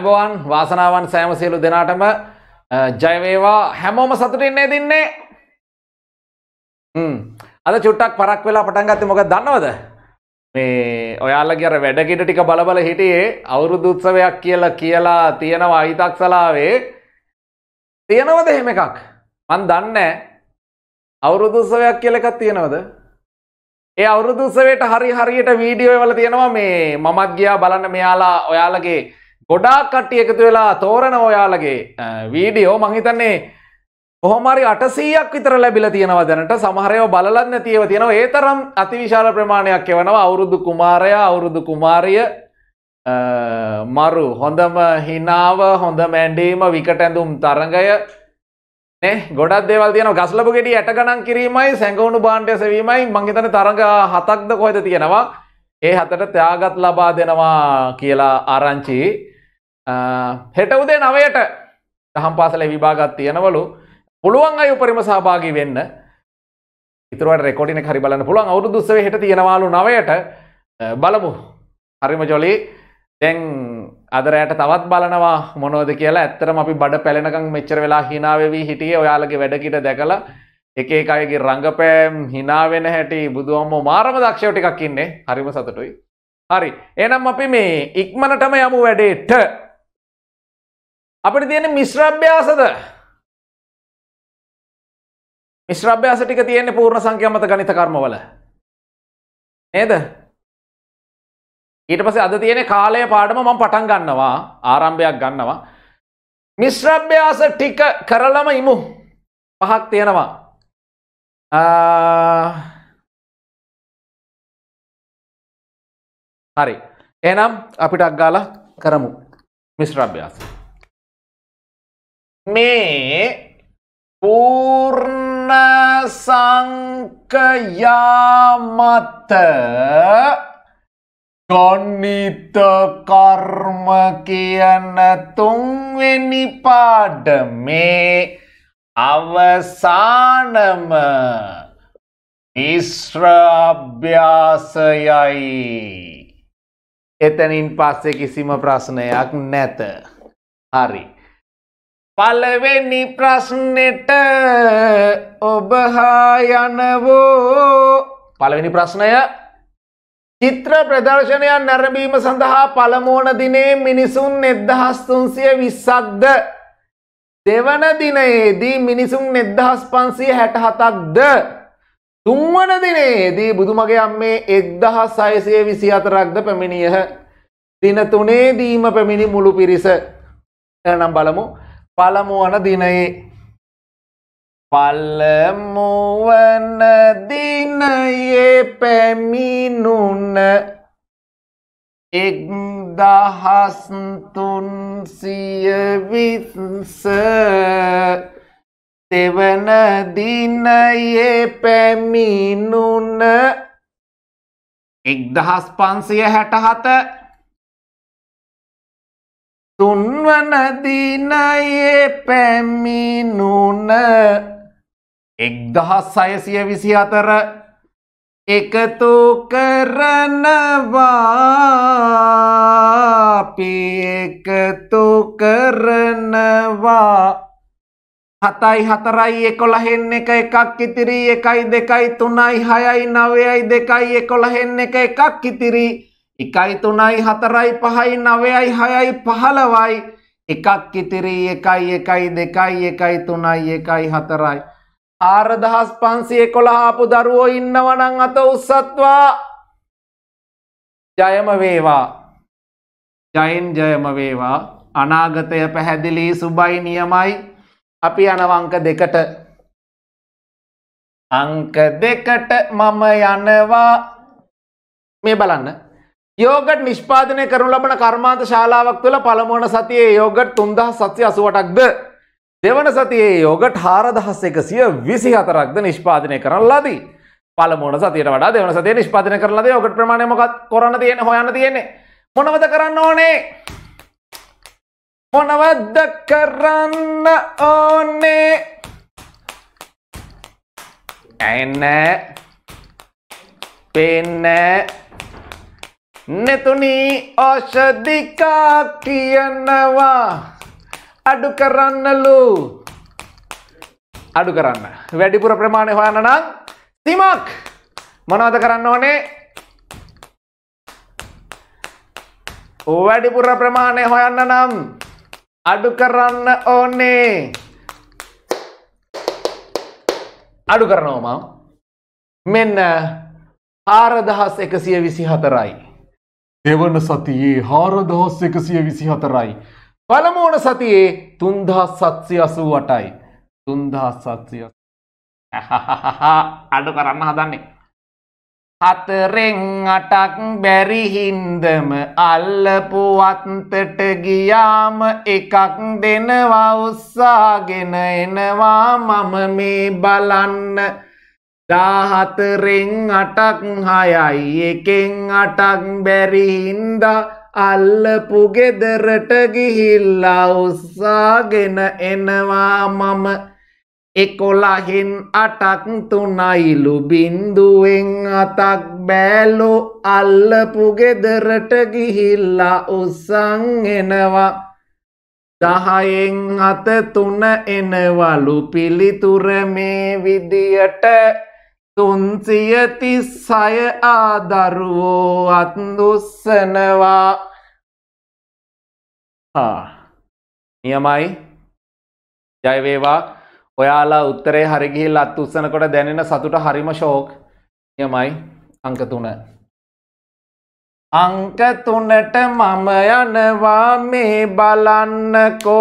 අයිබෝවන් වාසනාවන් සෑම සියලු දෙනාටම ජයවේවා හැමෝම සතුටින්නේ දින්නේ අද චුට්ටක් පරක් වෙලා පටන්ගත්ත මොක දන්නවද මේ ඔයාල ගර වැඩගෙට ටික බලබල හිටියේ අවුරුදු උත්සවයක් කියලා කියලා තියෙනවා අහිතක්සලාවේ තියෙනවද හෙම එකක් මන් දන්න අවුරුදුසවයක් කියල එකක් තියෙනවද ඒ අවුරුදුසවයට හරි හරියට වීඩියෝ වල තියෙනවා මේ මමත් ගියා බලන්න මෙයාලා ඔයාලගේ ගොඩාක් කට්ටිය එකතු වෙලා තෝරන ඔයාලගේ වීඩියෝ මහිතන්නේ කොහොමරි අටසීයක් විතර ලැබිල තියෙනවා දැනට සමහරයෝ බලන්න තියව තියෙනවා ඒ තරම් අතිවිශාල ප්‍රමාණයක් එවනවා අවුරුදු කුමාරයා අවුරුදු කුමාරිය මරු හොඳම හිනාව හොඳ මැන්ඩීම විකට ඇඳුම් තරඟය ගොඩක් දේවල් තියන ගස්ලපු ගෙඩි ඇට ගණන් කිරීමයි සැඟවුණු බාණ්ඩය සැවීමයි මංහිතන තරඟ හතක්ද කොහෙද තියෙනවා ඒ හතට ත්‍යාගත් ලබා දෙනවා කියලා ආරංචි හෙට උදේ නවයට දහම් පාසල විභාගත් තියෙනවලු පුළුවන් අය උපරිම සහභාගී වෙන්න ඉතුරට රෙකොඩින හරි බලන්න පුළුවන් අවුරු දුස්සව හට තියෙනවාලු නවයට බලමු හරිම ජොලි දැන් අදරයට තවත් බලනවා මොනෝද කියලා ඇත්තරම අපි බඩ පැලෙනකං මෙච්චර වෙලා හිනාවවී හිටිය ඔයාලගේ වැඩකිට දැකලා එක එක අයගේ රඟපෑම් හිනාවෙන හැටි බුදුවම්ම මාරම දක්ෂව ටිකක් ඉන්නේ හරිම සතුටුයි. හරි එනම් අපි මේ ඉක්මනටම යමු වැඩේට අපිට තියෙන මිශ්‍රභ්‍යාසද මිශ්‍රභ්‍යාස ටික තියෙන්නේ පූර්ණ සංඛ්‍යාමත ගණිත කර්මවල නේද ඊට පස්සේ අද තියෙන කාලය පාඩම මම පටන් ගන්නවා ආරම්භයක් ගන්නවා මිශ්‍රභ්‍යාස ටික කරලම ඉමු පහක් තියෙනවා හරි එනම් අපිට අක්ගාල කරමු මිශ්‍රභ්‍යාස මේ පූර්ණ සංකයාමත ගොනිත කර්ම කියන තුන්වෙනි පාඩමේ අවසානම ඉශ්‍රභ්‍යාසයයි එතනින් පස්සේ කිසිම ප්‍රශ්නයක් නැත හරි පලවෙනි ප්‍රශ්නෙට ඔබහා යනවෝ පළවෙනි ප්‍රශ්නය චිත්‍ර ප්‍රදර්ශනයන් නැරඹීම සඳහා පළමුවන දිනේ මිනිසුන් එදහස් තුන්සිය විස්සක්ද දෙවන දිනයේදී මිනිසුන් එදහස් පන්සිය හැට හතක්ද තුන්වන දිනේදී බුදුමගේ අම්මේ එක්දහස් සයසය විසි අතරක්ද පැමිණියහ දින තුනේදීම පැමිණි මුළු පිරිස එනම් බලමු පළමුවන දිනයේ පල්ලමුවන දිනයේ පැමිණුන එක්දහස්තුන් සියවිස තෙවන දිනයේ පැමිණුන එක්දහස් පන්සිය හැටහත තුන්වන දිනයේ පැමිණුන එක්දහස් සයසිය විසි අතර එකතු කරනවා අපි එකතු කරනවා හතයි හතරයි එකොළහෙන් එක එකක් ඉතිරී එකයි දෙකයි තුනයි හයයි නවයයි දෙකයි එකොළහෙන් එක එකක් ඉතිරී එකයි තුනයි හතරයි පහයි නවයයි හයයි පහළවයි එකක් ඉතිරී එකයි එකයි දෙකයි එකයි තුනයි එකයි හතරයි. ආරදහස් පන්සිය කොළහාපු දරුවෝ ඉන්නවනං අත උත්සත්වා ජයම වේවා ජයන් ජයම වේවා අනාගතය පැහැදිලි සුබයි නියමයි අපි අනවංක දෙකට අංක දෙකට මම යනවා මේ බලන්න යෝගට් නිෂ්පාදනය කරනු ලබන කර්මාන්ත ශාලාවක් තුළ පළමුවන සතියේ යෝගට් තුන්දහ සත්‍යය අසුවටක්ද දෙවන සතියේ යෝගට් හාරදහස් එකසිය විසි හතරක්ද නිෂ්පාදනය කරන ලදී පළමුවන සතියට වඩා දෙවන සතිය නිෂ්පාදනය කරලද යෝගට් ප්‍රමාණයමකත් කරන්න තියෙන හොයන්න තියෙන්නේ මොනවද කරන්න ඕනේ මොනවද කරන්න ඕනේ ඇන්න පෙන්නෑ නෙතුනී ඕෂධිකා කියනවා අඩු කරන්නලු අඩු කරන්න වැඩිපුර ප්‍රමාණය හොයන්න නම් තිමක් මොනවද කරන්න ඕනේ වැඩිපුර ප්‍රමාණය හොයන්න නම් අඩු කරන්න ඕනේ අඩු කරනවම මෙන්න ආරදහස් එකසිය විසි හතරයි දෙවන සතියේ හාරදහස් එකසිය විසි හතරයි. පළමෝන සතියේ තුන්දහස් සත්සය අසූ වටයි. තුන්දහස් සත්සය අඩු කරන්න හදන්නේ. හතරෙන් අටක් බැරිහින්දම අල්ලපුුවත්තට ගියාම එකක් දෙනවා උස්සාගෙන එනවා මම මේ බලන්න. දාහතරෙන් අටක් හයයි එකෙන් අටක් බැරිහින්ද අල්ලපු ගෙදරට ගිහිල්ලා උස්සාගෙන එනවා මම එකොලහින් අටක් තුනයිලු බින්දුවෙන් අතක් බෑලු අල්ලපු ගෙදරට ගිහිල්ලා උස්සං එනවා දහයෙන් අත තුන එනවලු පිළිතුර මේ විදියට තුන්සිය තිස්සය ආදරුවෝ අත්දුස්සනවා නියමයි ජයවේවා ඔයාලා උත්තරේ හරිගිහිල් අත් උත්සනකොට දැනෙන සතුට හරිම ශෝක් නියමයි අංක තුන අංක තුනට මම යනවා මේ බලන්නකෝ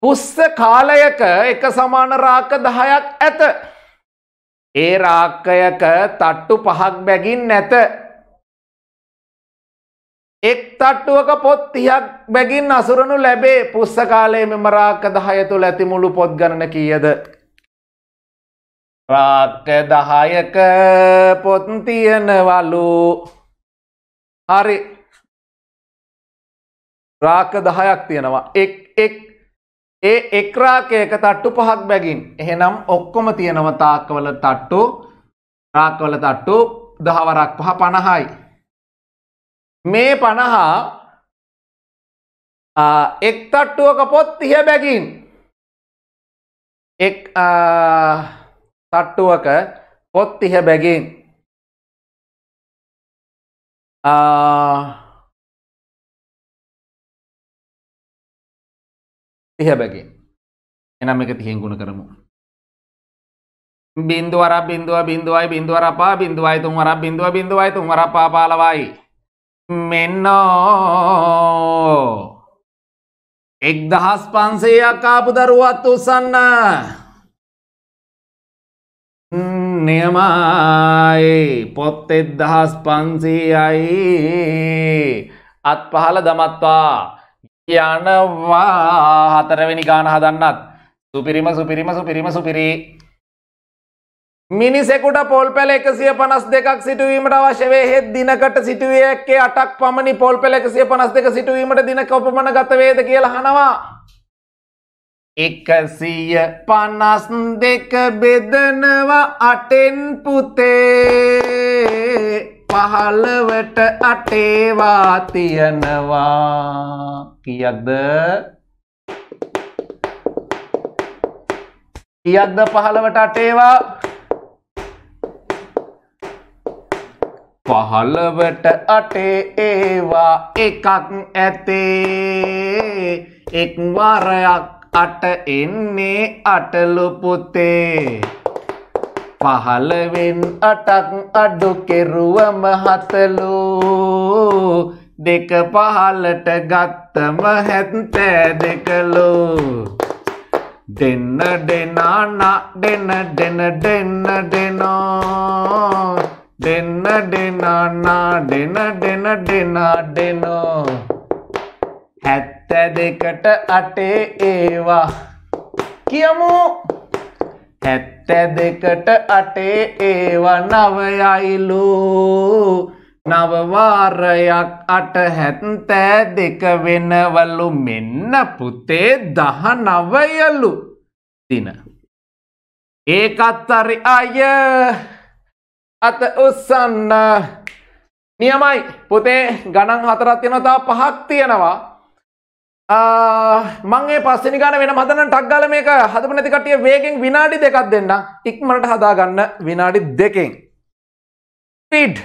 පුස්ස කාලයක එක සමාන රාක දහයක් ඇත ඒ රාක්කයක තට්ටු පහක් බැගින් නැත. එක් තට්ටුවක පොත් තියක් බැගින් අසුරනු ලැබේ පුස්ස කාලයේ මෙම රාක්ක දහය තුළ ඇති මුළු පොත් ගණන කීයද. රාක්ක දහයක පොත් තියනවලු හරි රාක්ක දහයක් තියෙනවා එක් එක් ඒ එක්රාකයක තට්ටු පහක් බැගින් එහෙනම් ඔක්කොම තියෙනව තාක්කවල තට්ටු රාක්කවල තට්ටු දහවරක් පහ පණහයි. මේ පණහා එක් තට්ටුවක පොත් තිය බැගින් එක් තට්ටුවක පොත් තිහ බැගින් තිහ බැගේ එනම් එක තියෙන් ගුණ කරමු බින්දුවර බින්දුව බින්දුවයි බින්දුවරපා බින්දුවයි තුන් වර බින්දුව බින්දුවයි තුන් වර පාපාලවයි මෙන්නෝ එක් දහස් පන්සේයක් ආපු දරුවත් උසන්න නියමයි පොත් එත් දහස් පන්සීයයි අත් පහල දමත්වා යනවා හතරවෙනි ගාන හදන්නත් සුපිරිම සුපිරිම සුපිරිම සුපිරි මිනිසෙකුට පොල් පැල එකසිය පනස් දෙකක් සිටුවීමට අවශ්‍යවේ හෙත් දිනකට සිටුවයක්කේ අටක් පමණි පොල් පැල එකසිය පනස් දෙක සිටුවීමට දිනක උපමන ගතවේද කියලා හනවා එකසිය පනස් දෙක බෙදනවා අටෙන් පුතේ පහළවට අටේවා තියනවා කියක්ද කියක්ද පහළවට අටේවා පහළවට අටේ ඒවා එකක් ඇතේ එක් වරයක් අට එන්නේ අටලු පුතේ පහළවෙන් අටක් අඩු කෙරුවම හතලු දෙක පහලට ගත්තම හැත්තෑ දෙකලු දෙන්න දෙනාන දෙන දෙන දෙන්න දෙනෝ දෙන්න දෙනානා දෙන දෙන දෙනා දෙනෝ හැත්ත දෙකට අටේ ඒවා කියමු හැත්ත තැදෙකට අටේ ඒව නවයයිලු නවවාරයක් අට හැත්තෑ දෙක වෙනවලු මෙන්න පුතේ දහ නවයලු තින. ඒකත් අරි අය අත උස්සන්න නියමයි පොතේ ගණන් හතරත් තියෙන තා පහක් තියෙනවා මංගේ පස්සනි ගන වෙන හදන ටක්ගල මේක හදපු නැතිකටිය වේගෙන් විනාඩි දෙකක් දෙන්න ඉක්මට හදාගන්න විනාඩි දෙකෙන් පිඩ්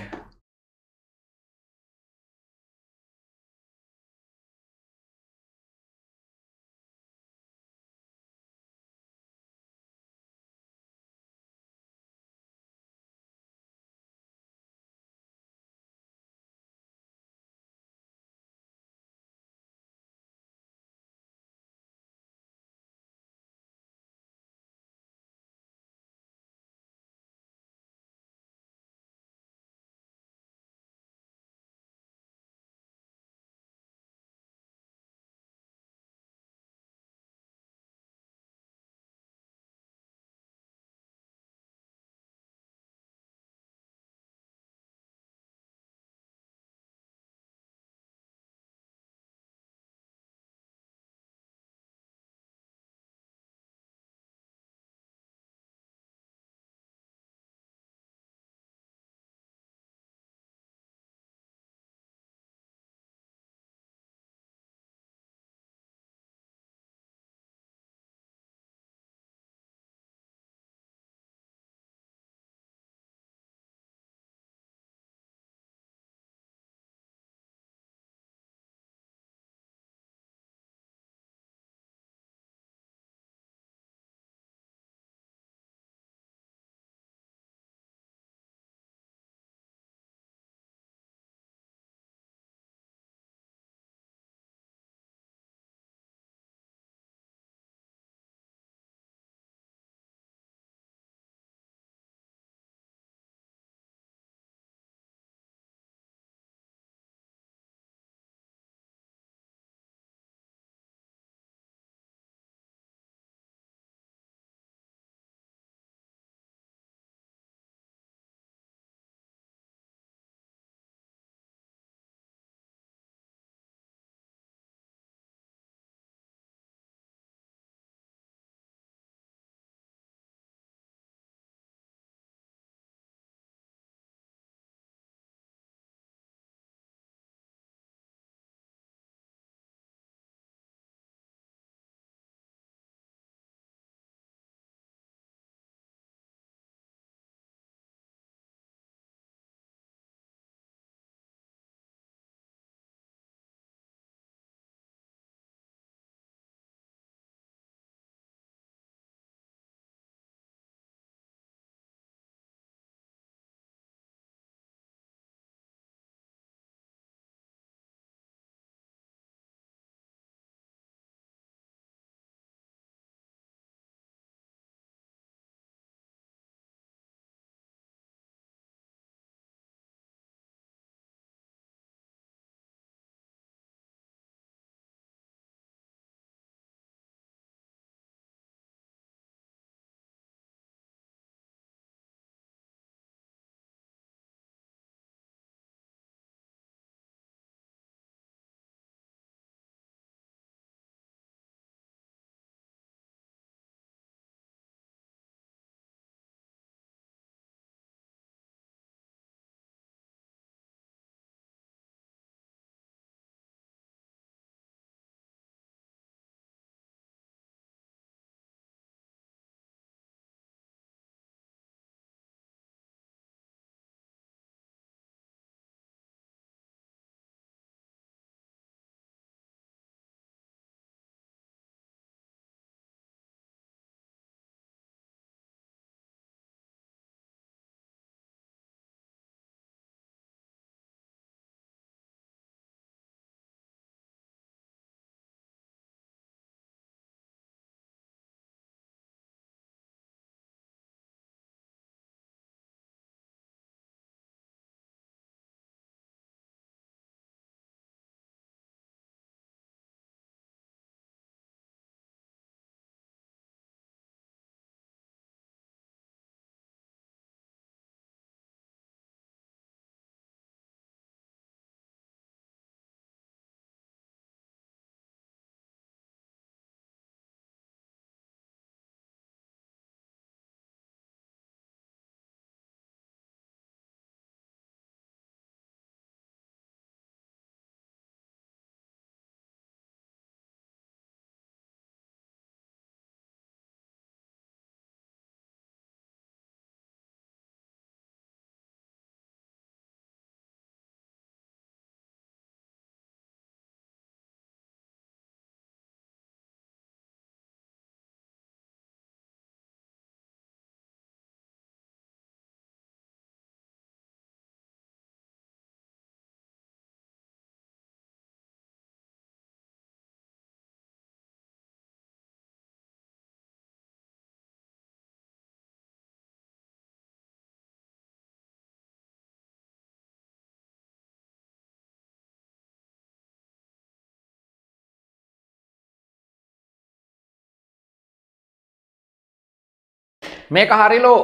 මේක හරිලෝ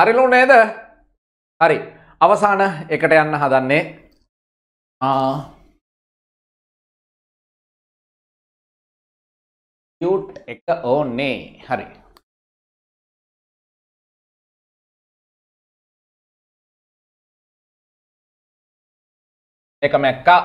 හරිලෝ නේද හරි අවසාන එකට යන්න හදන්නේ යුට් එක ඕනේ හරි එක මැක්කා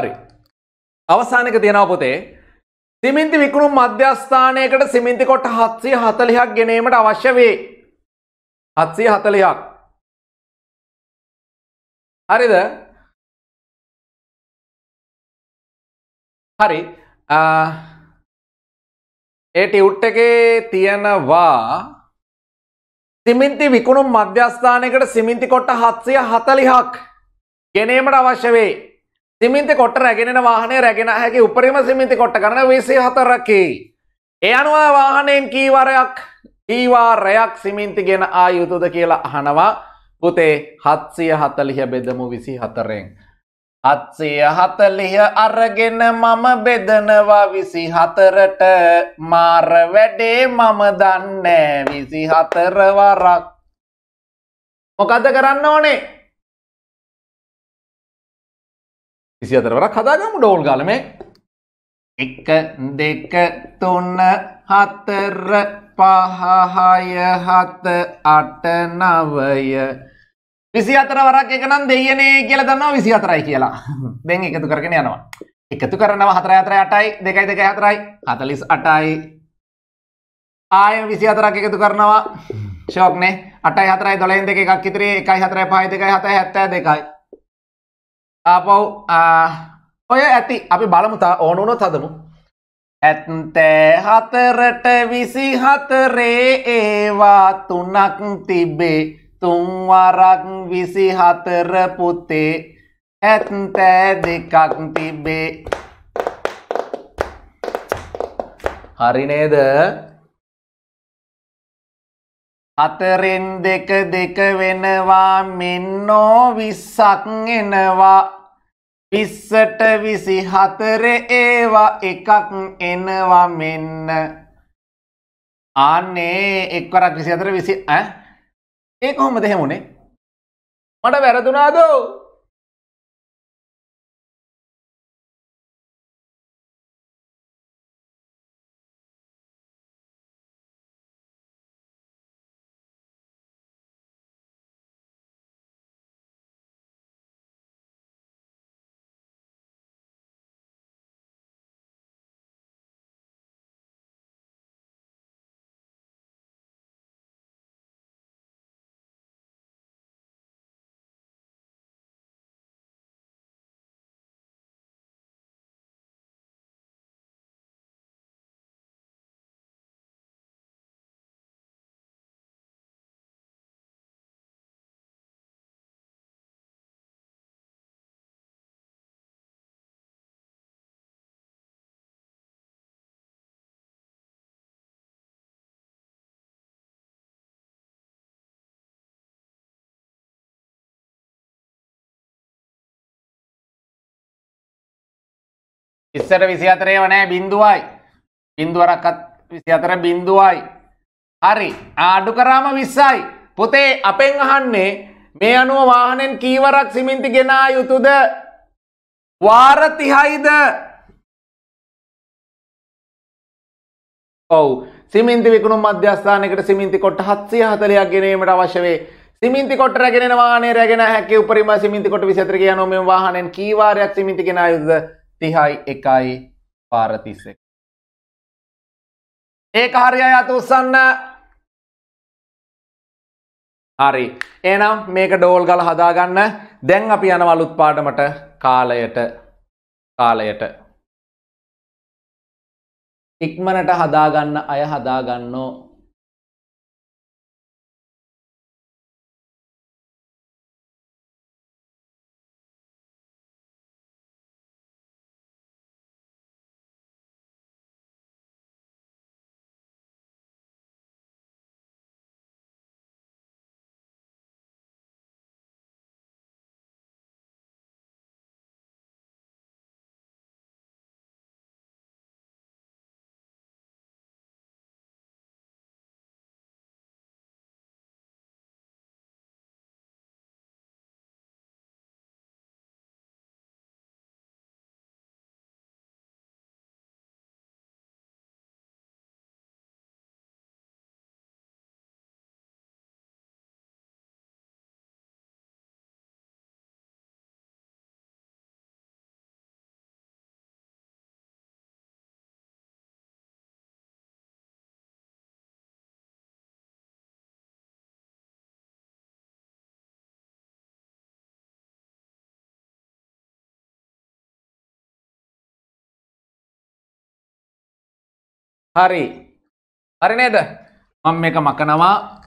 හරි. අවසානක තියෙනවා පුතේ සිමෙන්ති විකුණුම් මධ්‍යස්ථානයකට සිමෙන්ති කොට 740ක් ගෙනීමට අවශ්‍ය වේ. 740ක්. හරිද? හරි. ඒ ටියුට් එකේ තියෙනවා සිමෙන්ති විකුණුම් මධ්‍යස්ථානයකට සිමෙන්ති කොට 740ක් ගෙනීමට අවශ්‍ය වේ. සිමින්ති කොට රැගෙනෙන වාහනය රැගෙන හැකි උපරිම සිමින්ති කොට කරන විසි හතරකි. එ අනුවා වාහනයෙන් කීවරයක් ඊවාරයක් සිමින්ති ගෙන ආයුතුද කියලා අහනවා පුතේ හත්සිය හතලිහ බෙදමු විසි හතරෙන්. අත්සිය හතලිහ අරගෙන මම බෙදනවා විසි හතරට මාර වැඩේ මම දන්නේ විසි හතරවරක්. මොකද කරන්න ඕනේ විසි අතරවරක් හදාගම ඩෝල් ගලම එක දෙක තුන්න හතර පහහාය හත අට නවය විසි අතරවරක් එකනම් දෙයනේ කියල දන්නවා විසි අතරයි කියලා දෙන් එකතු කරගෙන යනවා එකතු කරනවා හතර අතර අටයි දෙකයි දෙක හතරයි හතලිස් අටයි ආය විසි අතරක් එකතු කරනවා ශෝක්නේ අටයි හතරයි දොලයින් දෙක එකක් ඉතරේ එකයි හතරයි පහයි දෙකයි හතයි හැත්තෑ දෙකයි ආපව් ඔය ඇති අපි බලමුතා ඕනුනොත් හදමු ඇත්තෑ හතරට විසි හතරේ ඒවා තුනක් තිබේ තුන්වරක් විසි හතර පුතේ ඇත්තෑ දෙකක් තිබේ හරිනේද හතරෙන් දෙක දෙක වෙනවා මෙන්නෝ විස්සක් එනවා විස්සට විසි හතර ඒවා එකක් එනවා මෙන්න ආන්නේ එක්වරක් විසි අතර විසි ඒ කොහොම දෙහෙමුණේ මට වැරදුනාදෝ ඉස්සර විසිහතරේ වනෑ බින්දුවයි බින්දුවරක්කත් විසිහතර බින්දුවයි හරි ආඩු කරාම විස්සයි පොතේ අපෙන් අහන්නේ මේ අනුව වාහනෙන් කීවරක් සිමින්ති ගෙනා යුතුද වාරතිහයිද ඔව සිමින්ති විකුණු මධ්‍යස්ථානකට සිමින්ති කොට හත්සිය හතලයක් ගෙනීමට අවශ්‍යවේ සිමින්ති කොට රැගෙන වානේ රැගෙන හැකි උපරිම සිමින්ති කොට විසතර කියනෝ මේ වාහනෙන් කීවාරයක් සිමින්ති ගෙනා යුතුද තිහයි එකයි පාරතිස්ස එක. ඒ කාර්ය අයත උත්සන්න හරි ඒනම් මේක ඩෝල් ගල හදාගන්න දැන් අපි යන වලුත් පාටමට කාලයට කාලයට ඉක්මනට හදාගන්න අය හදාගන්නෝ හරි හරි නේද මම මේක මකනවා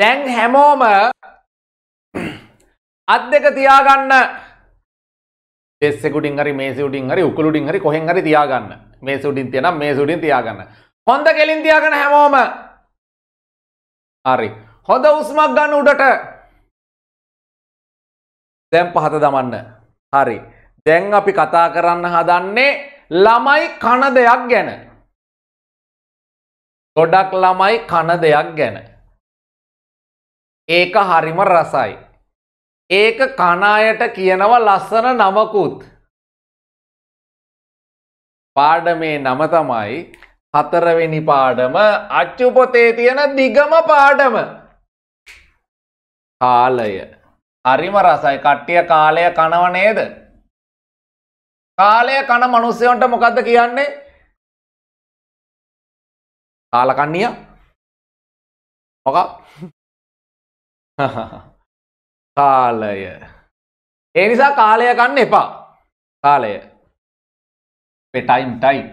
දැන් හැමෝම අත් දෙක තියාගන්න පෙස්සෙකුටින් හරි මේ සුටින් හරි උකුලුටින් හරි කොහෙන් හරි තියාගන්න මේ සුටින් තියනම් මේ සුටින් තියාගන්න හොඳ කෙලින් තියාගන්න හැමෝම හරි හොඳ උස්මක් ගන්න උඩට දැම් පහත දමන්න හරි දැන් අපි කතා කරන්න හදන්නේ ළමයි කණ දෙයක් ගැන ගොඩක් ළමයි කණ දෙයක් ගැන ඒක හරිම රසයි ඒක කණායට කියනව ලස්සන නමකුත් පාඩමේ නම තමයි හතරවෙනි පාඩම අච්චුපොතේ තියෙන දිගම පාඩම කාලය අරිම රසයි කට්ටිය කාලය කනව නේද කාලය කන මනුස්සයන්ට මොකක්ද කියන්නේ කාලකන්නිය මොක කාලය ඒ නිසා කාලය කන්න එපා කාලය පෙටයිම් ටයිම්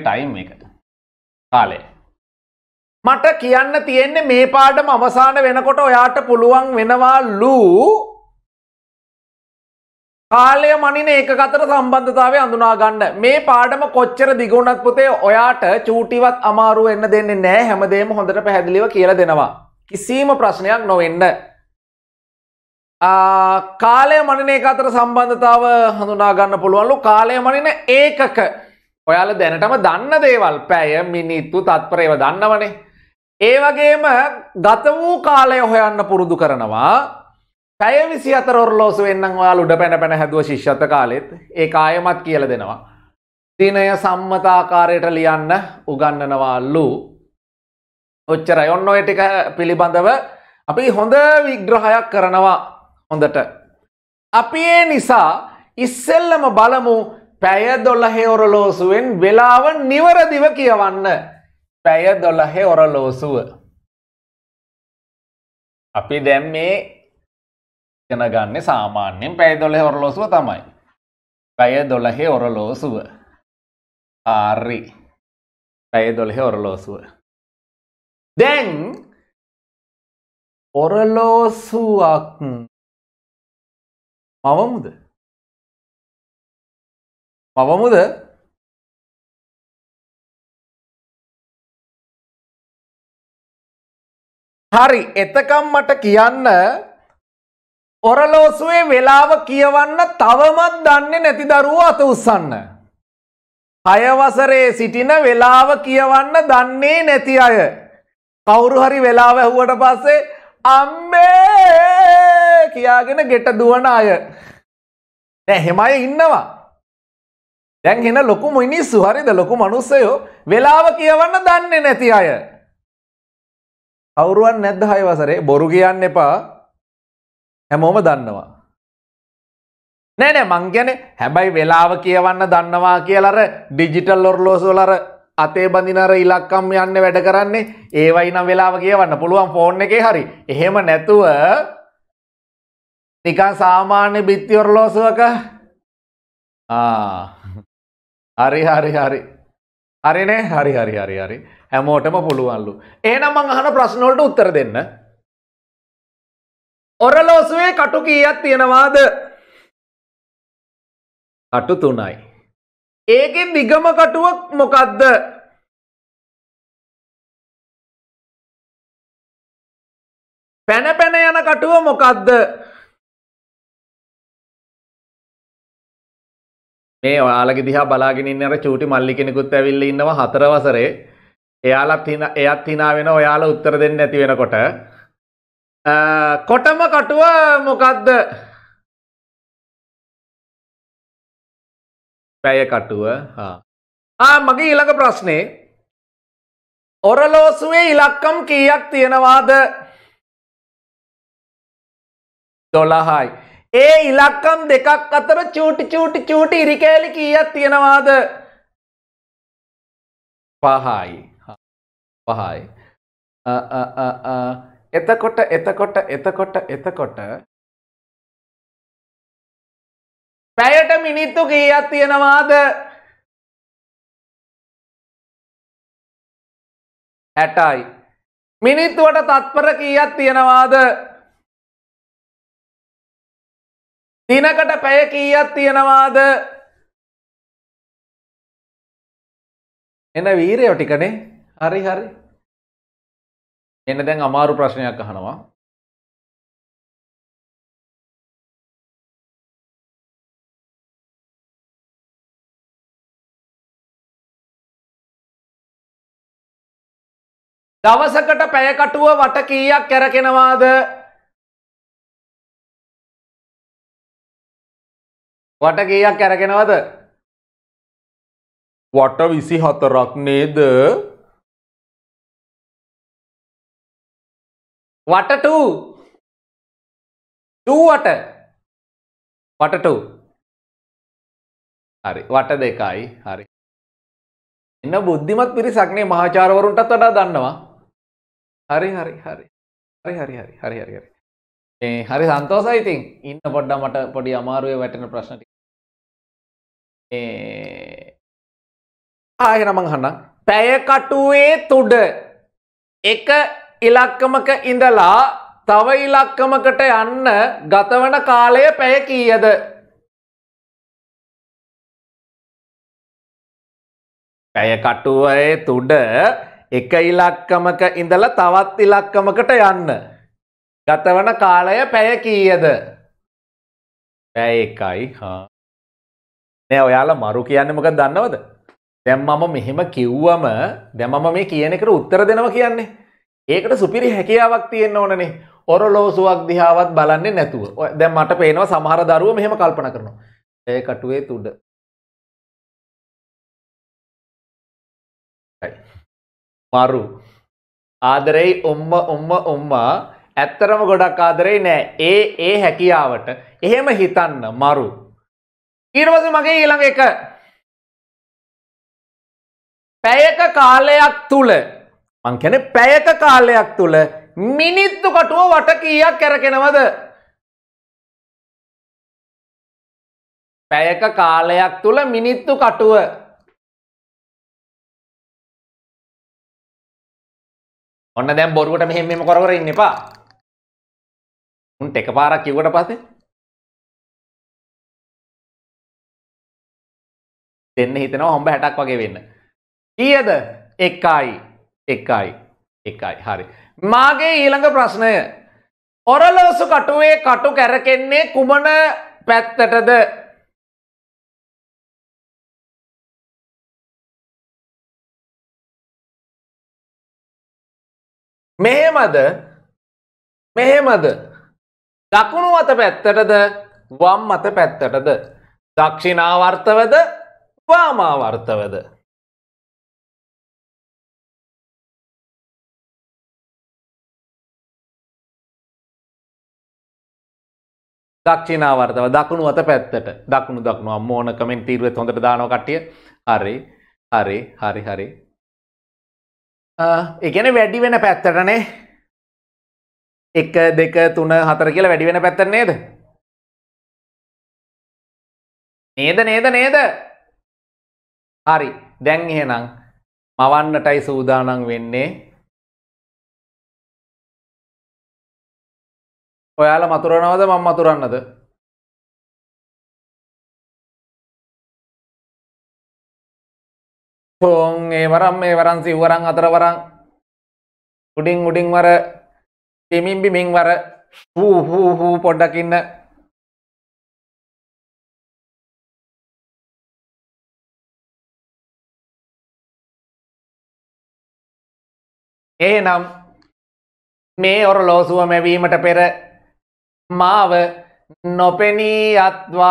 ටයිම් එකට කාලය මට කියන්න තියෙන්නේ මේ පාඩම අවසාන වෙනකොට ඔයාට පුළුවන් වෙනවා ලූ කාලය මනින ඒක අතර සම්බන්ධතාවය අඳුනා ගන්න මේ පාඩම කොච්චර දිගුණත් පුතේ ඔයාට චූටිවත් අමාරු වෙන්න දෙන්නේ නෑ හැමදේම හොඳට පැහැදිලිව කියලා දෙනවා කිසිම ප්‍රශ්නයක් නොවෙන්න කාලය මනින ඒක අතර සම්බන්ධතාව හඳුනා ගන්න පුළුවන්ලු කාලය මනින ඒකක ඔයාල දැනටම දන්න දේවල් පැය මිනිත්තු තත්පරේව දන්නවනේ. ඒ වගේම ගත වූ කාලය හොයන්න පුරුදු කරනවා පැය විසි අතර ඔරලෝස වෙන්න ඔයාල උඩ පැන පැන හැදුව ශිෂ්‍යත කාලෙත් ඒ ආයමත් කියල දෙනවා. දිනය සම්මතාකාරයට ලියන්න උගන්නනවල්ලු. ඔච්චරයි ඔන්න ඔය ටික පිළිබඳව අපි හොඳ විග්‍රහයක් කරනවා හොඳට. අපි ඒ නිසා ඉස්සෙල්ලම බලමු පැය දොළහෙ ඔරලෝසුවෙන් වෙලාව නිවරදිව කියවන්න පැය දොළහෙ ඔරලෝසුව. අපි දැම් මේ ජනගන්න සාමාන්‍යෙන් පැය දොළෙ ඔරලෝසුව තමයි. පැය දොළහෙ ඔරලෝසුව ආරි පැය දොළහෙ ඔරලෝසුව. දැන් ඔරලෝසුවක් මවමුද? මවමුද හරි එතකම් මට කියන්න ඔරලෝසුවේ වෙලාව කියවන්න තවමත් දන්නේ නැති දරුවෝ අත උස්සන්න. හයවසරේ සිටින වෙලාව කියවන්න දන්නේ නැති අය. කවුරු හරි වෙලාව ඇහුවට පස්සේ අම්මේ කියාගෙන ගෙට දුවන අය. නෑ හෙමයි ඉන්නවා. දැන් එන ලොකු මිනිස්සු හරිද ලොකු මනුස්සයෝ වෙලාව කියවන්න දන්නේ නැති අය. කවුරුවන් නැද්ද හය වසරේ බොරු කියන්න එපා හැමෝම දන්නවා. නෑ නෑ මං කියන්නේ හැබැයි වෙලාව කියවන්න දන්නවා කියලා අර ඩිජිටල් ඔරලෝසුවල අර අතේ බඳින අර ඉලක්කම් යන්න වැඩ කරන්නේ ඒවයි නම් වෙලාව කියවන්න පුළුවන් ෆෝන් එකේ හරි. එහෙම නැතුව නිකන් සාමාන්‍ය බිත්ති ඔරලෝසුවක ආ හරි හරි හරි හරිනේ හරි හරි හරි හරි හැමෝටම පුළුවන්ලු ඒනම් මං අහන ප්‍රශ්නවලට උත්තර දෙන්න ඔරලෝසුවේ කටු කීයක් තියෙනවාද කටු තුනයි ඒකෙන් දිගම කටුවක් මොකක්ද පැන පැන යන කටුව මොකක්ද මේ ඔයාලගේ දිහා බලාගෙන ඉන්න අර චූටි මල්ලි කෙනෙකුත් ඇවිල්ලා ඉන්නවා හතර වසරේ. එයාලත් hina එයාත් hina වෙනවා ඔයාලා උත්තර දෙන්න නැති වෙනකොට. කොටම කටුව මොකද්ද? පැය කටුව. ආ මගේ ඊළඟ ප්‍රශ්නේ ඔරලෝසුවේ ඉලක්කම් කීයක් තියෙනවාද? 12යි. ඒ ඉලක්කම් දෙකක් අතර චූටි චූටි චූටි ඉරිකෑලි කීයක් තියෙනවාද පහයි පහයි එතකොට එතකොට එතකොට එතකොට පැයට මිනිත්තු කීයක් තියෙනවාද හැටයි මිනිත්තුවට තත්පර කීයක් තියෙනවාද දිනකට පැය කීයක් තියෙනවාද එන වීරයෝ ටිකනේ හරි හරි එන්න දැන් අමාරු ප්‍රශ්නයක් අහනවා දවසකට පැයකටුව වට කීයක් කැරකෙනවාද වට කීයක් ඇරගෙනවද වට විසි හතරක් නේද වටට ටූවට වටට හරි වට දෙකයි හරි එන්න බුද්ධිමත් පිරිසක්නේ මහාචාරවරුන්ටත් වඩා දන්නවා හරි හරි හරි හරි හරි හරි හරි හරි හරි හරි සන්තෝසයි ඉතින් ඉන්න පොඩ්ඩ මට පොඩි අමාරුවේ වැටෙන ප්‍රශ්නටි ආයනමංහන්න පැයකටුවේ තුඩ එක ඉලක්කමක ඉඳලා තව ඉලක්කමකට යන්න ගතවන කාලය පැය කීයද පැයකටුවේ තුඩ එක ඉලක්කමක ඉඳල තවත් ඉලක්කමකට යන්න ගතවන කාලය පැය කීයද පැය එකයි හා නෑ ඔයාලා මරු කියන්නේ මොකක්ද දන්නවද? දැන් මම මෙහෙම කිව්වම දැන් මම මේ කියන එකට උත්තර දෙනවා කියන්නේ. ඒකට සුපිරි හැකියාවක් තියෙන්න ඕනනේ. ඔරලෝසුවක් දිහාවත් බලන්නේ නැතුව. දැන් මට පේනවා සමහර දරුවෝ මෙහෙම කල්පනා කරනවා. ඒ කටුවේ තුඩ. මරු. ආදරෙයි උම්ම උම්ම උම්මා ඇත්තරම ගොඩක් ආදරෙයි නෑ. ඒ ඒ හැකියාවට එහෙම හිතන්න මරු. ඊටවස මගේ ඊළඟ එක පැයක කාලයක් තුළ මංකැන පැයක කාලයක් තුළ මිනිත්තු කටුව වට කීයක් කැරකෙනවද පැයක කාලයක් තුළ මිනිත්තු කටුව ඔන්න දැම් බොරුවට මෙහෙම මෙම කොරවර ඉන්න එපා උන්ට එක පාරක් කිවට පසේ දෙන්න හිතනවා හොඹ 60ක් වගේ වෙන්න. කීයද? 1යි 1යි 1යි හරි. මාගේ ඊළඟ ප්‍රශ්නය ඔරලෝසු කටුවේ කටු කැරකෙන්නේ කුමන පැත්තටද? මෙහෙමද මෙහෙමද දකුණු අත පැත්තටද වම් අත පැත්තටද දක්ෂිනාවර්තවද උප්පාමාව අර්ථවද. දක්ෂිනාවර්තව දකුණු අත පැත්තට දකුණු දක්නවා මෝන කමෙන් තීරුවත් හොඳට දානෝ කට්ටිය හරි හරි හරි හරි එකන වැඩි වෙන පැත්තටනේ එක දෙක තුන හතර කියලා වැඩි වෙන පැත්තර නේද නේද නේද නේද හරි දැන් එහෙනම් මවන්නටයි සූදානම් වෙන්නේ ඔයාල මතුරනවද මං මතුරන්නද පෝන් ඒ වරම් මේ වරන් සිව්වරන් අතරවරන් උඩින් උඩින් වර පිමින් බිමින් වර හූ හූ හූ පොඩ්ඩකින්න ඒනම් මේ ඔරලෝසුව මැවීමට පෙර මාව නොපෙනී අත්වා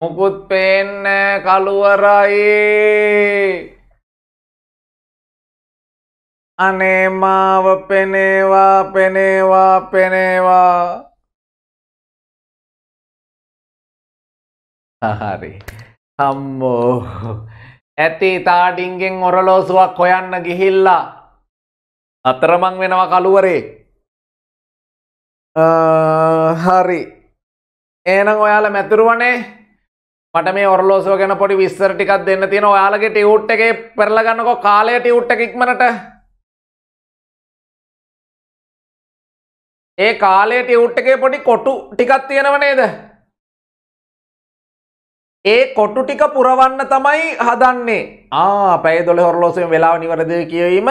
මුකුත් පේන්න කළුවරයි අනේ මාව පෙනේවා පෙනේවා පෙනේවා හරි හම්මෝ ඇති තාටිංගෙන් ඔරලෝසුවක් හොයන්න ගිහිල්ලා අතරමං වෙනවා කළුවරේ හරි ඒනම් ඔයාල මැතුරුවනේ මට මේ ඔරලෝසෝ ගැන පොඩි විස්සර ටිකක් දෙන්න තියෙන ඔයාලගේ ටියුට් එකේ පෙරලගන්නකො කාලය ටියුට් එක ඉක්මනට ඒ කාලේ ටියුට් එකේ පොඩි කොටු ටිකක් තියෙනව නේද ඒ කොට්ටු ටික පුරවන්න තමයි හදන්නේ. ආ පැය 12 හොරලෝසෙන් වෙලාව නිවැරදිව කියවීම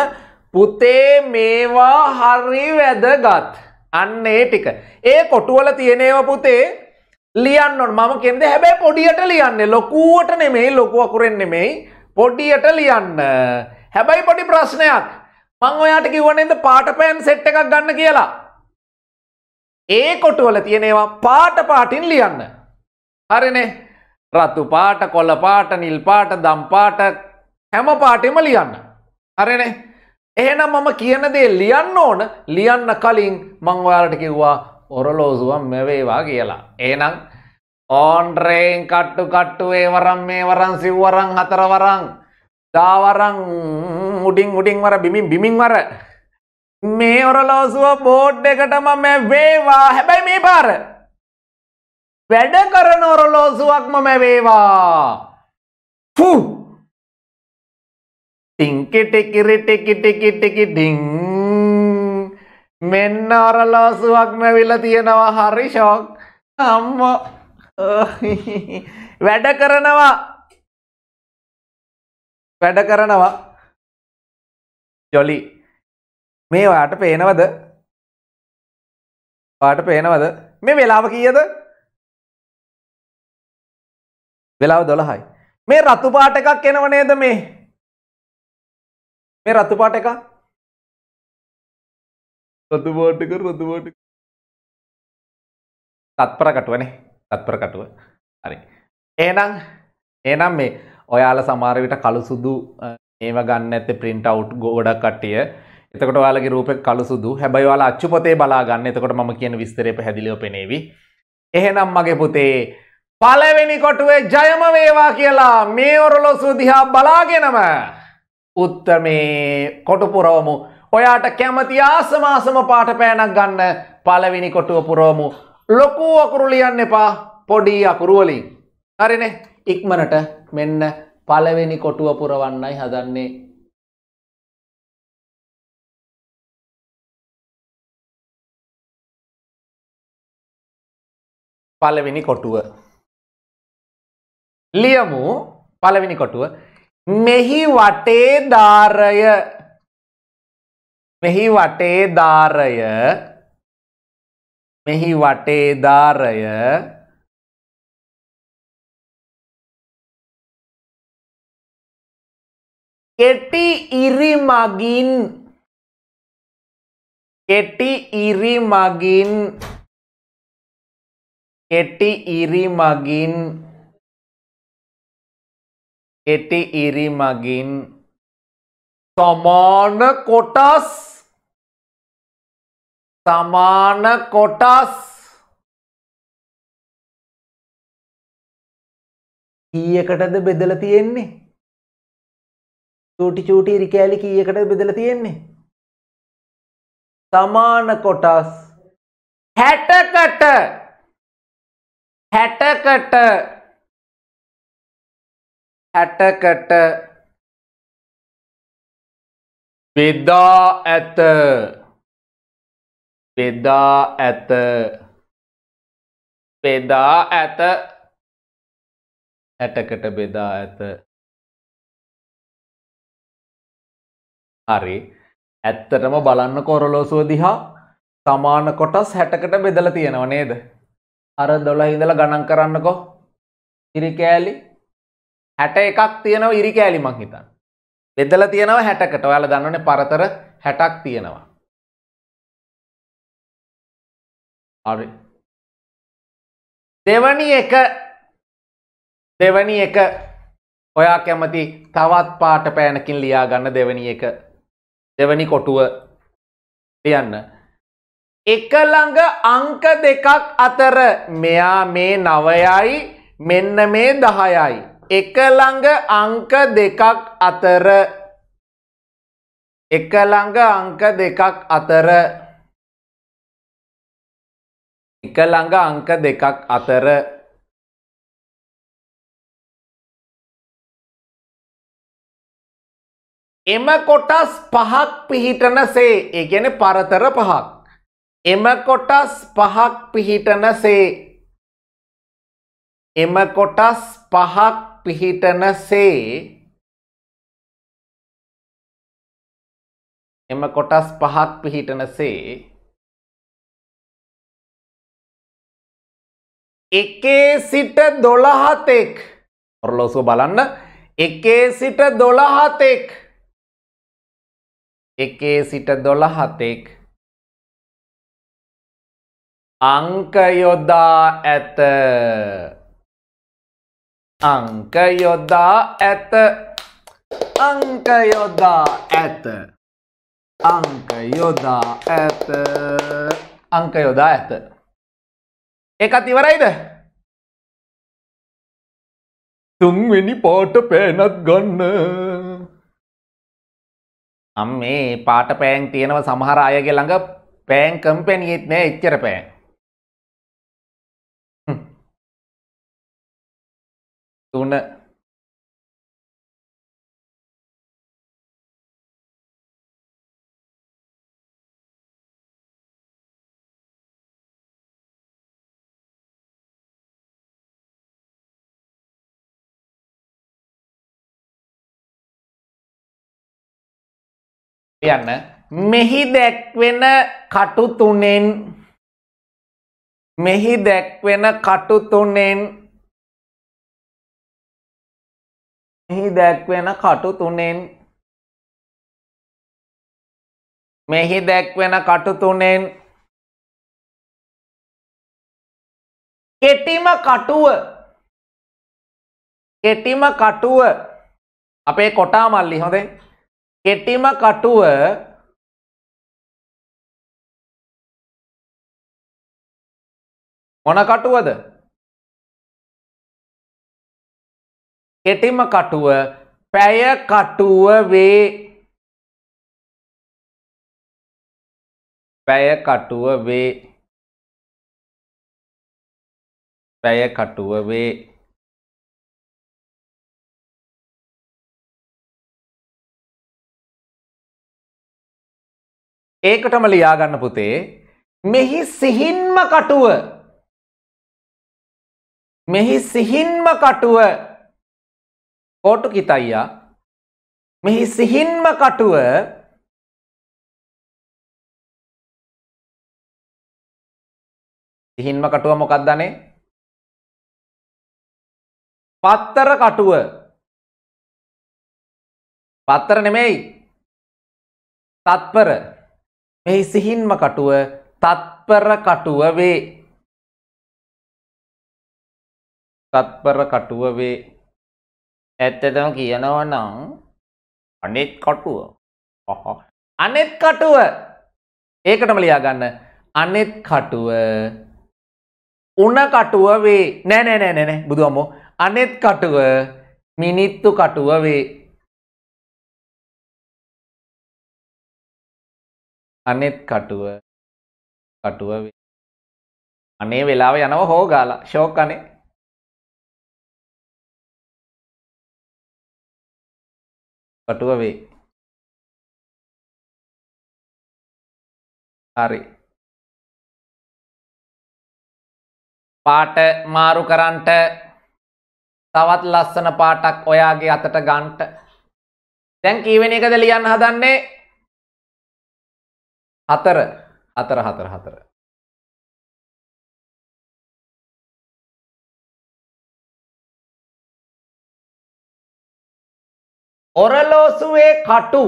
පුතේ මේවා හරි වැදගත්. අන්න ඒ ටික. ඒ කොටු වල තියෙන ඒවා පුතේ ලියන්න ඕන. මම කියන්නේ හැබැයි පොඩියට ලියන්නේ. ලොකුවට නෙමෙයි, ලොකු අකුරෙන් නෙමෙයි. පොඩියට ලියන්න. හැබැයි පොඩි ප්‍රශ්නයක්. මං ඔයාට කිව්ව නේද පාට පෑන් සෙට් එකක් ගන්න කියලා. ඒ කොටු වල තියෙන ඒවා පාට පාටින් ලියන්න. හරිනේ. රතු පාට කොල පාට නිල් පාට දම් පාට හැම පාටෙම ලියන්න. අරනේ එහෙනම් මම කියන දේ ලියන්න ඕන ලියන්න කලින් මංවාලට කිව්වා ඔරලෝසුවම් මෙවේවා කියලා. ඒනම් ඕන්රේෙන් කට්ටු කට්ටුවේ වරම් මේ වරන් සිව්වරං හතරවරං දාවරං උඩින් උඩින්වර බිමින් බිමින්වර මේ ඔරලෝසුව බෝඩ් එකටම මෙ වේවා හැබැයි මේ පාර වැඩ කරන ඔරලෝසුවක්ම මැවේවා ෆු ටිංකෙටෙකිරිටෙකිටිකිටිකිටිඩිං මෙන්න ඔරලෝසුවක් මැවිල තියෙනවා හරි ශෝක් අම්ම වැඩ කරනවා වැඩ කරනවා ජොලි මේවාට පේනවද පාට පේනවද මේ වෙලාව කියද වෙලාව දොළහයි. මේ රතුපාට එකක් එනව නේද මේ මේ රතුපාට එක රතුපාටක රතුපාට තත්පර කටුවනේ තත්පර කටුව හරි ඒනම් ඒනම් මේ ඔයාල සමාරවිට කළු සුදු ඒම ගන්න ඇත ප්‍රින්ට අවට් ගෝඩක් කට්ටිය එතකට යාලගේ රූප කළු සුදු හැබයි යාලා අච්චුපතේ බලාගන්න එතකොට ම කියන විස්තරය පැහැදිලිව පෙනේවි එහෙනම් මගේ පුතේ පලවෙනි කොටුවේ ජයම වේවා කියලා මේ ඔරලොසු දිහා බලාගෙනම උත්තමේ කොටුපුරවමු ඔයාට කැමති ආසමාසම පාට පෑනක් ගන්න පලවෙනි කොටුව පුරෝමු ලොකු අකුරු ලියන්න එපා පොඩි අකුරුවලින් හරිනේ ඉක්මනට මෙන්න පලවෙනි කොටුව පුරවන්නයි හදන්නේ පලවෙනි කොටුව ලියමු පළවෙනි කොටුව මෙහි වටේ ධාරය මෙහි වටේ ධාරය මෙහි වටේ ධාරය කෙටි ඉරි මගින් කෙටි ඉරි මගින් කෙටි ඉරි මගින් එටි ඉරි මගින් සමාන කොටස් සමාන කොටස් කීයකටද බෙදල තියෙන්නේ චූටි චූටි රිකෑලි කීයකට බෙදල තියෙන්නේ සමාන කොටස් හැටකට හැටකට හැටකට බෙදා ඇත බෙදා ඇත බෙදා ඇත හැටකට බෙදා ඇත හරි ඇත්තටම බලන්න කොරලෝසුව දිහා සමාන කොටස් හැටකට බෙදල තියෙනව නේද අර දොළ හිඳල ගණන් කරන්නකෝ ඉරි කෑලි හැට එකක් තියෙනව ඉරි කෑලිමක් හිතන්. බෙදල තියෙනව හැටකට ඔයාල දන්නන පරතර හැටක් තියෙනවා. අරි. දෙවනි එක දෙවනි එක ඔයා කැමති තවත් පාට පෑනකින් ලියා ගන්න දෙවනි එක දෙවනි කොටුව ලියන්න. එක ළඟ අංක දෙකක් අතර මෙයා මේ නවයයි මෙන්න මේ දහයයි. එක ළඟ අංක දෙකක් අතර එක ළඟ අංක දෙකක් අතර එක ළඟ අංක දෙකක් අතර එම කොටස් පහක් පිහිටනසේ ඒ කියන්නේ පරතර පහක් එම කොටස් පහක් පිහිටනසේ එම කොටස් පහක් පිහිටන සේ එම කොටස් පහක් පිහිටන සේ එකේ සිට දොළහතෙක් ඔරලෝසුව බලන්න එකේ සිට දොළහතෙක් එකේ සිට දොළහතෙක් අංක යොදා ඇත අංක යොදා ඇත අංක යොදා ඇත අංක යොදා ඇත අංක යොදා ඇත එකත් ඉවරයිද තුන්වෙනි පාට පෑනත් ගන්න අම් මේ පාට පෑන් තියෙනව සමහර අයගේ ළඟ පෑන් කම්පැනියෙත් නෑ එච්චර පෑන් துண යන්න මෙහි දැක්වෙන කටු තුනෙන් මෙහි දැක්වෙන කටු තුනෙන් මෙහි දැක්වෙන කටු තුනෙන් මෙහි දැක්වෙන කටු තුනෙන් කෙටිම කටුව කෙටිම කටුව අපේ කොටා මල්ලි හොඳේ කෙටිම කටුව මොන කටුවද කෙටිම කටුව පැය කටුව වේ පැය කටුව වේ පැය කටුව වේ ඒකටම ලියාගන්න පුතේ මෙහි සිහින්ම කටුව මෙහි සිහින්ම කටුව කෝටු කිතයියා මෙහි සිහින්ම කටුව සිහින්ම කටුව මොකක්දනේ පත්තර කටුව පත්තර නෙමෙයි තත්පර මෙහි සිහින්ම කටුව තත්පර කටුව වේ තත්පර කටුව වේ ඇත්තටම කියනවා නම් අනෙත් කටුව අනෙත් කටුව ඒකටම ලියාගන්න අනෙත් කටුව උන කටුව වේ නෑ නෑ නෑ නෑ බුදුහමෝ අනෙත් කටුව මිනිත්තු කටුව වේ අනෙත් කටුව කටුව වේ අනේ වෙලාව යනව හෝ ගාලා ශෝක් අනේ පටුව වේ හරි පාට මාරු කරන්ට තවත් ලස්සන පාටක් ඔයාගේ අතට ගන්ට දැන් කීවෙන එකද ලියන්න හදන්නේ හතර හතර හතර හතර ඔරලෝසුවේ කටු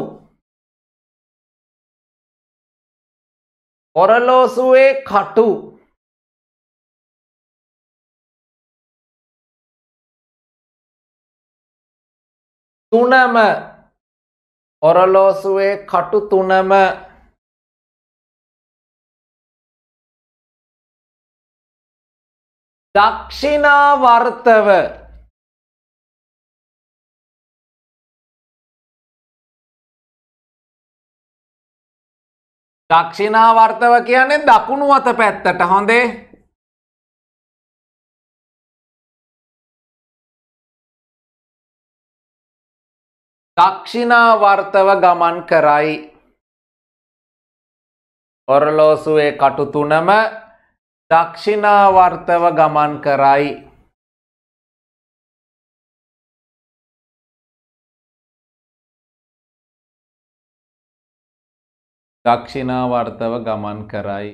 ඔරලෝසුවේ කටු තුනම ඔරලෝසුවේ කටු තුනම දක්ෂිනාවර්තව දක්ෂිනාවර්තව කියන්නේ දකුණු අත පැත්තට හොඳේ දක්ෂිනාවර්තව ගමන් කරයි ඔරලෝසුවේ කටු තුනම දක්ෂිනාවර්තව ගමන් කරයි දක්ෂිණාවර්තව ගමන් කරයි.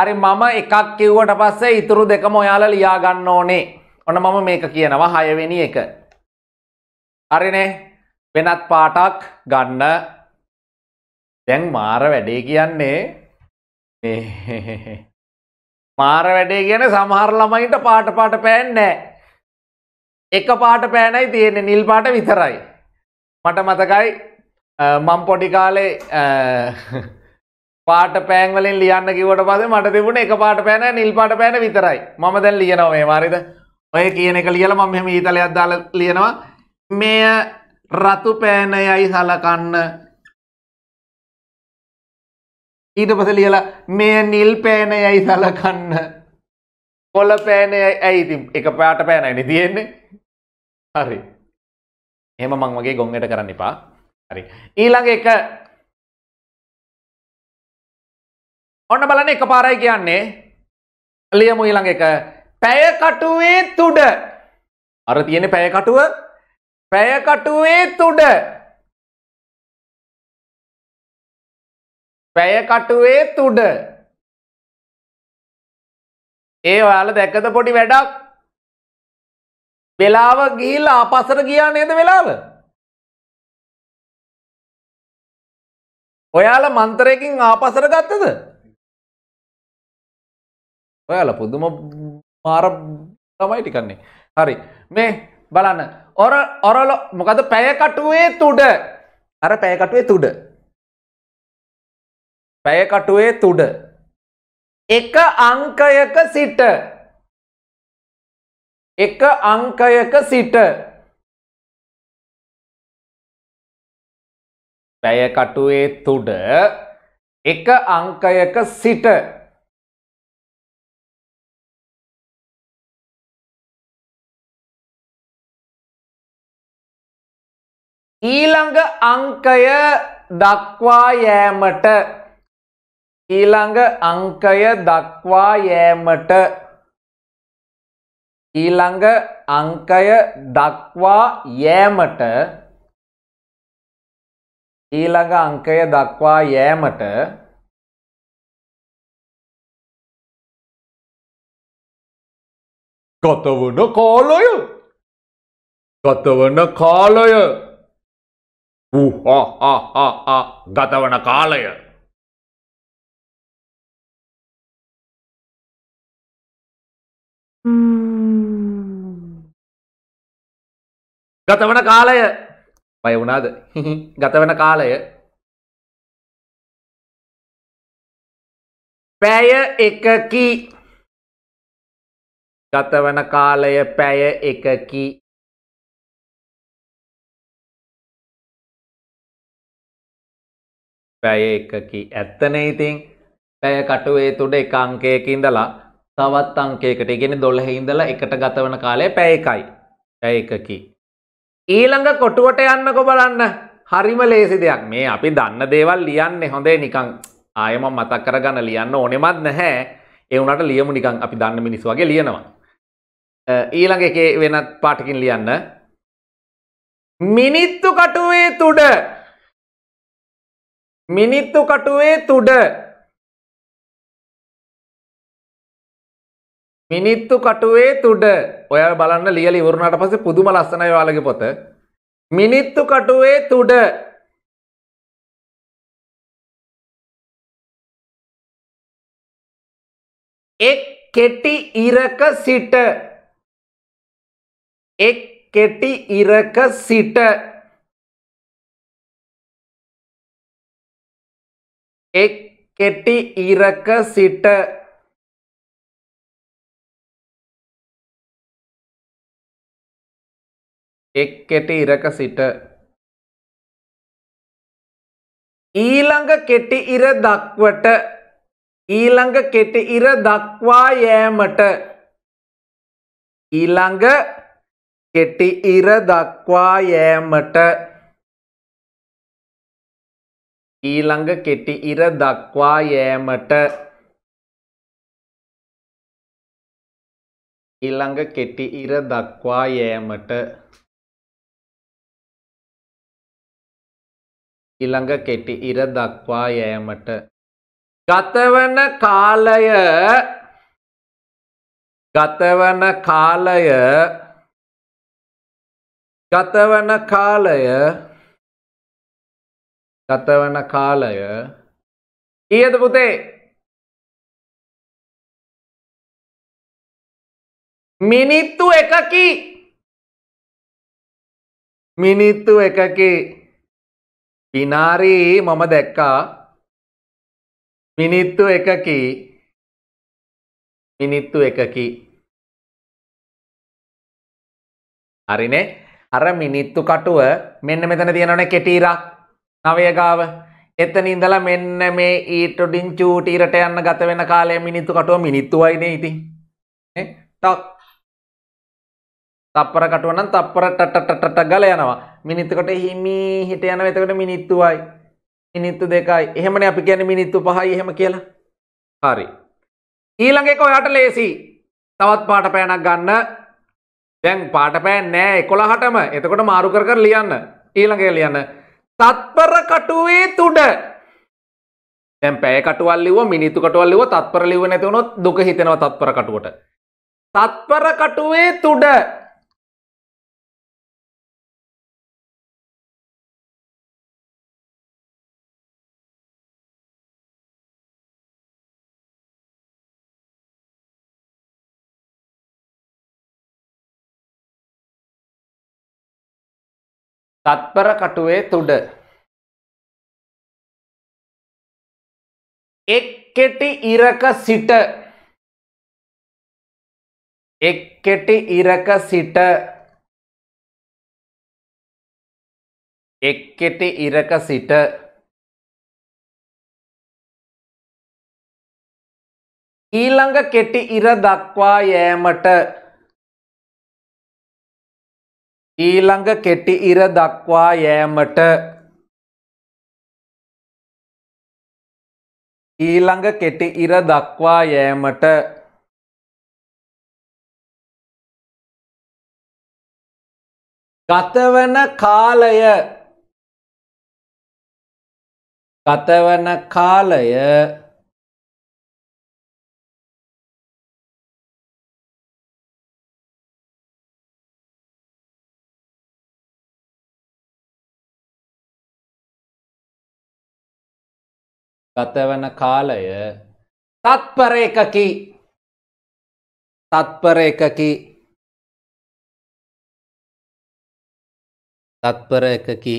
හරි මම එකක් කිව්වට පස්සේ ඉතුරු දෙකම ඔයාලා ලියා ගන්න ඕනේ. ඔන්න මම මේක කියනවා හයවෙනි එක. හරිනේ වෙනත් පාටක් ගන්න දැන් මාර වැඩේ කියන්නේ මාර වැඩේ ගැන සමහර ළමයින්ට පාට පාට පෑන් නෑ. එක පාට පෑනයි තියෙන නිල් පාට විතරයි. මට මතකයි මම් පොඩි කාලේ පාට පෑන්වලින් ලියන්න කිවට පද මට තිබුණ එක පාට පෑන නිල් පාට පෑන විතරයි මම දැන් ලියනව මේ මාරිද ඔය කියන එක ලියල මම මෙම ඊතලයක් දාල ලියනවා මෙය රතු පෑනයයි සලකන්න ඊට පස ලියලා මේ නිල් පෑන යැයි සලකන්න කොල පෑන ඇයිති එක පාට පෑනයින තියෙන්නේ හරි එහෙම මං වගේ ගොංගට කරන්න එපා හරි ඊළඟ එක ඔන්න බලන එක පාරයි කියන්නේ ලියමු ඊළඟ එක පැයකටුවේ තුඩ අර තියෙන පැයකටුව පැයකටුවේ තුඩ වැයකටුවේ තුඩ ඒ ඔයාල දැක්කද පොඩි වැඩක් වෙලාව ගිහිල් ආපසර ගියා නේද වෙලාව ඔයාල මන්තරයකින් ආපසර ගත්තද ඔයාල පුදුම මාර තමයි ටිකන්නේ හරි මේ බලන්න ඔර ඔරල මොකද පැයකටුවේ තුඩ අර පැයකටුවේ තුඩ පැයකටුවේ තුඩ එක අංකයක සිට එක අංකයක සිට පැයකටුවේ තුඩ එක අංකයක සිට ඊළඟ අංකය දක්වා යෑමට ඊළඟ අංකය දක්වා යෑමට ඊළඟ අංකය දක්වා යෑමට ඊළඟ අංකය දක්වා යෑමට ගතවන කාලය ගතවන කාලය ගතවන කාලය ගතවන කාලය පය වුණාද ගතවන කාලය පැය එකකි ගතවන කාලය පැය එකකි පැය එකකි ඇත්තනේ ඉතින් පැය කටුවේ තුඩ එක අංකයකින්දලා තවත් අංකයකට ගෙන දොල්හ ඉඳලා එකට ගතවන කාලය පැය එකයි පැය එකකි. ඊළඟ කොටුවට යන්නක බලන්න හරිම ලේසි දෙයක් මේ අපි දන්න දේවල් ලියන්න හොඳේ නිකං ආයම මතක් කරගන්න ලියන්න ඕනෙමත් නැහැ එවුනට ලියමු නිකං අපි දන්න මිනිස් වගේ ලියනවා. ඊළඟ එකේ වෙනත් පාටකින් ලියන්න මිනිත්තු කටුවේ තුඩ මිනිත්තු කටුවේ තුඩ මිනිත්තු කටුවේ තුඩ ඔය බලන්න ලියල ඉවරුණට පස්සේ පුදුම ලස්සනයි වාලගේ පොත මිනිත්තු කටුවේ තුඩ එක් කෙටි ඉරක සිට එක් කෙටි ඉරක සිට එක් කෙටි ඉරක සිට එක් කෙටි ඉරක සිට ඊළඟ කෙටි ඉර දක්වට ඊළඟ කෙටි ඉර දක්වා යෑමට ඊළඟ කෙටි ඉර දක්වා යෑමට ඊළඟ කෙටි ඉර දක්වා යෑමට ඊළඟ කෙටි ඉර දක්වා යෑමට ඉළඟ කෙටි ඉර දක්වා යෑමට. ගතවන කාලය ගතවන කාලය ගතවන කාලය ගතවන කාලය ඊයද පුතේ මිනිත්තු එකකි මිනිත්තු එකකි පිනාරයේ මම දැක්කා මිනිත්තු එකකි මිනිත්තු එකකි හරිනේ අර මිනිත්තු කටුව මෙන්න මෙතන තියෙනවනේ කෙටීරක් නවය ගාව එතන ඉඳලා මෙන්න මේ ඊට ඩින් චූටි ඉරට යන්න ගත වෙන කාලය මිනිත්තු කටුව මිනිත්තුවයිනේ ඉතින් නේ ටක් තප්පර කටුව නම් තප්පර ටට ටට ගල යනවා මිනිත්තකොට හිමී හිට යන වෙතකට මිනිත්තුවයි මිනිත්තු දෙකයි එහෙමන අපි කියන මිනිත්තු පහයි එහෙම කියලා හරි ඊළඟෙක ඔයාට ලේසි තවත් පාට පෑනක් ගන්න දැන් පාට පෑන් නෑ එකොළහටම එතකොට මාරු කර කර ලියන්න ඊළඟේ ලියන්න තත්පර කටුවේ තුඩ දැන් පැය කටුවල් ලිව මිනිත්තු කටුවල් ලිව තත්පර ලිව නැති වුණොත් දුක හිතෙනවා තත්පර කටුවට තත්පර කටුවේ තුඩ තත්පර කටුවේ තුඩ එක්කෙටි ඉරක සිට එක්කෙටි ඉරක සිට එක්කෙටි ඉරක සිට ඊළඟ කෙටි ඉර දක්වා යෑමට ඊළඟ කෙටි ඉර දක්වා යෑමට ඊළඟ කෙටි ඉර දක්වා යෑමට ගතවන කාලය ගතවන කාලය ගතවන කාලය තත්පර එකකි තත්පර එකකි තත්පර එකකි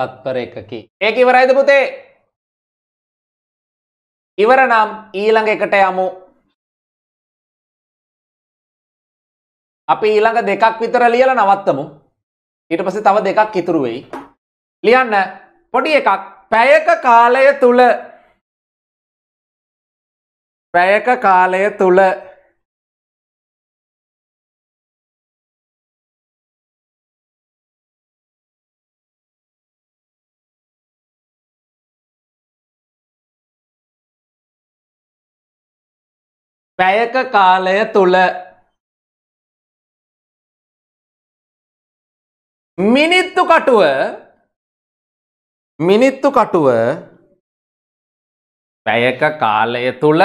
තත්පර එකකි. ඒක ඉවරයිද පුතේ ඉවර නම් ඊළඟ එකට යමු අපි ඊළඟ දෙකක් විතර ලියල නවත්තමු ඊට පසේ තව දෙකක් ඉතුරුවෙයි ලියන්න පොඩි එකක් පැයක කාලය තුළ පැයක කාලය තුළ පැයක කාලය තුළ මිනිත්තු කටුව මිනිත්තු කටුව පැයක කාලය තුළ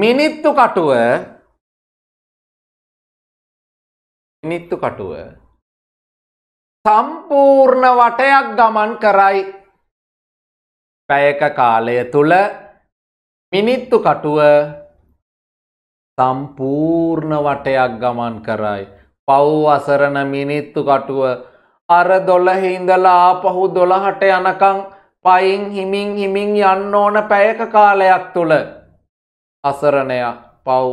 මිනිත්තු කටුව මිනිත්තු කටුව සම්පූර්ණ වටයක් ගමන් කරයි පැයක කාලය තුළ මිනිත්තු කටුව සම්පූර්ණ වටයක් ගමන් කරයි. පව්වසරන මිනිත්තු කටුව අර දොළහෙ ඉඳලා ආපහු දොළහට යනකං පයින් හිමින් හිමින් යන්න ඕන පැයක කාලයක් තුළ අසරණය පව්.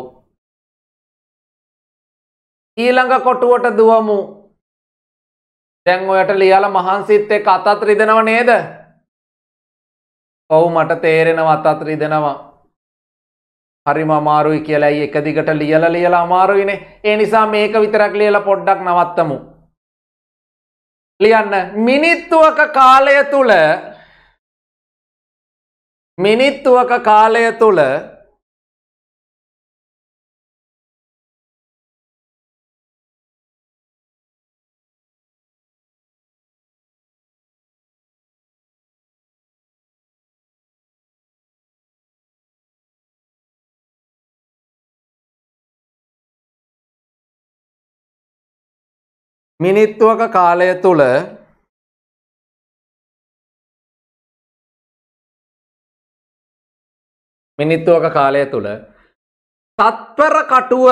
ඊළඟ කොටුවට දුවමු දැන් ඔයට ලියල මහන්සිත්තේ කතත් රිදෙනව නේද? ඔවු මට තේරෙනව අතත් රිදෙනවා හරිම අමාරුයි කියලයි එක දිගට ලියල ලියල අමාරුයිනේ ඒ නිසා මේක විතරක් ලියල පොඩ්ඩක් නවත්තමු. ලියන්න මිනිත්තුවක කාලය තුළ මිනිත්තුවක කාලය තුළ මිනිත්තුවක කාලය තුළ මිනිත්තුවක කාලය තුළ තත්වර කටුව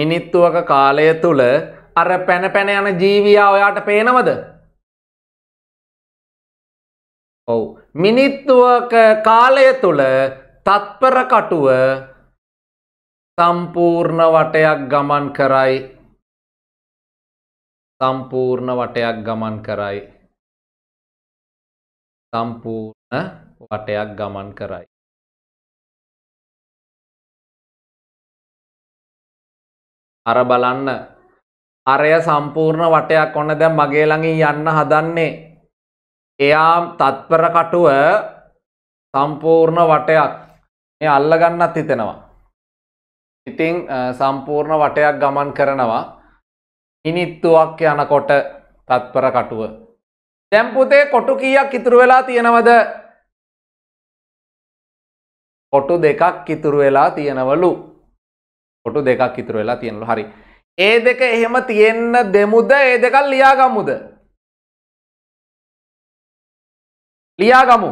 මිනිත්තුවක කාලය තුළ අර පැන පැන යන ජීවියා ඔයාට පේනවද ඔවු මිනිත්තුවක කාලය තුළ තත්පර කටුව සම්පූර්ණ වටයක් ගමන් කරයි සම්පූර්ණ වටයක් ගමන් කරයි. සම්පූර්ණ වටයක් ගමන් කරයි. අර බලන්න අරය සම්පූර්ණ වටයක් ඔන්න දැන් මගේ ළඟින් යන්න හදන්නේ. එයා තත්පර කටුව සම්පූර්ණ වටයක් මේ අල්ලගන්නත් හිතෙනවා. ඉතින් සම්පූර්ණ වටයක් ගමන් කරනවා ඉනිත්තුවක් යනකොට තත්පර කටුව. දැම්පුතේ කොටු කියක් ඉතුරු වෙලා තියෙනවද කොටු දෙකක් ඉතුරු වෙලා තියෙනවලු කොටු දෙකක් ඉතුරු වෙලා තියෙනලු හරි ඒ දෙක එහෙම තියෙන්න දෙමුද ඒ දෙකල් ලියාගමුද ලියාගමු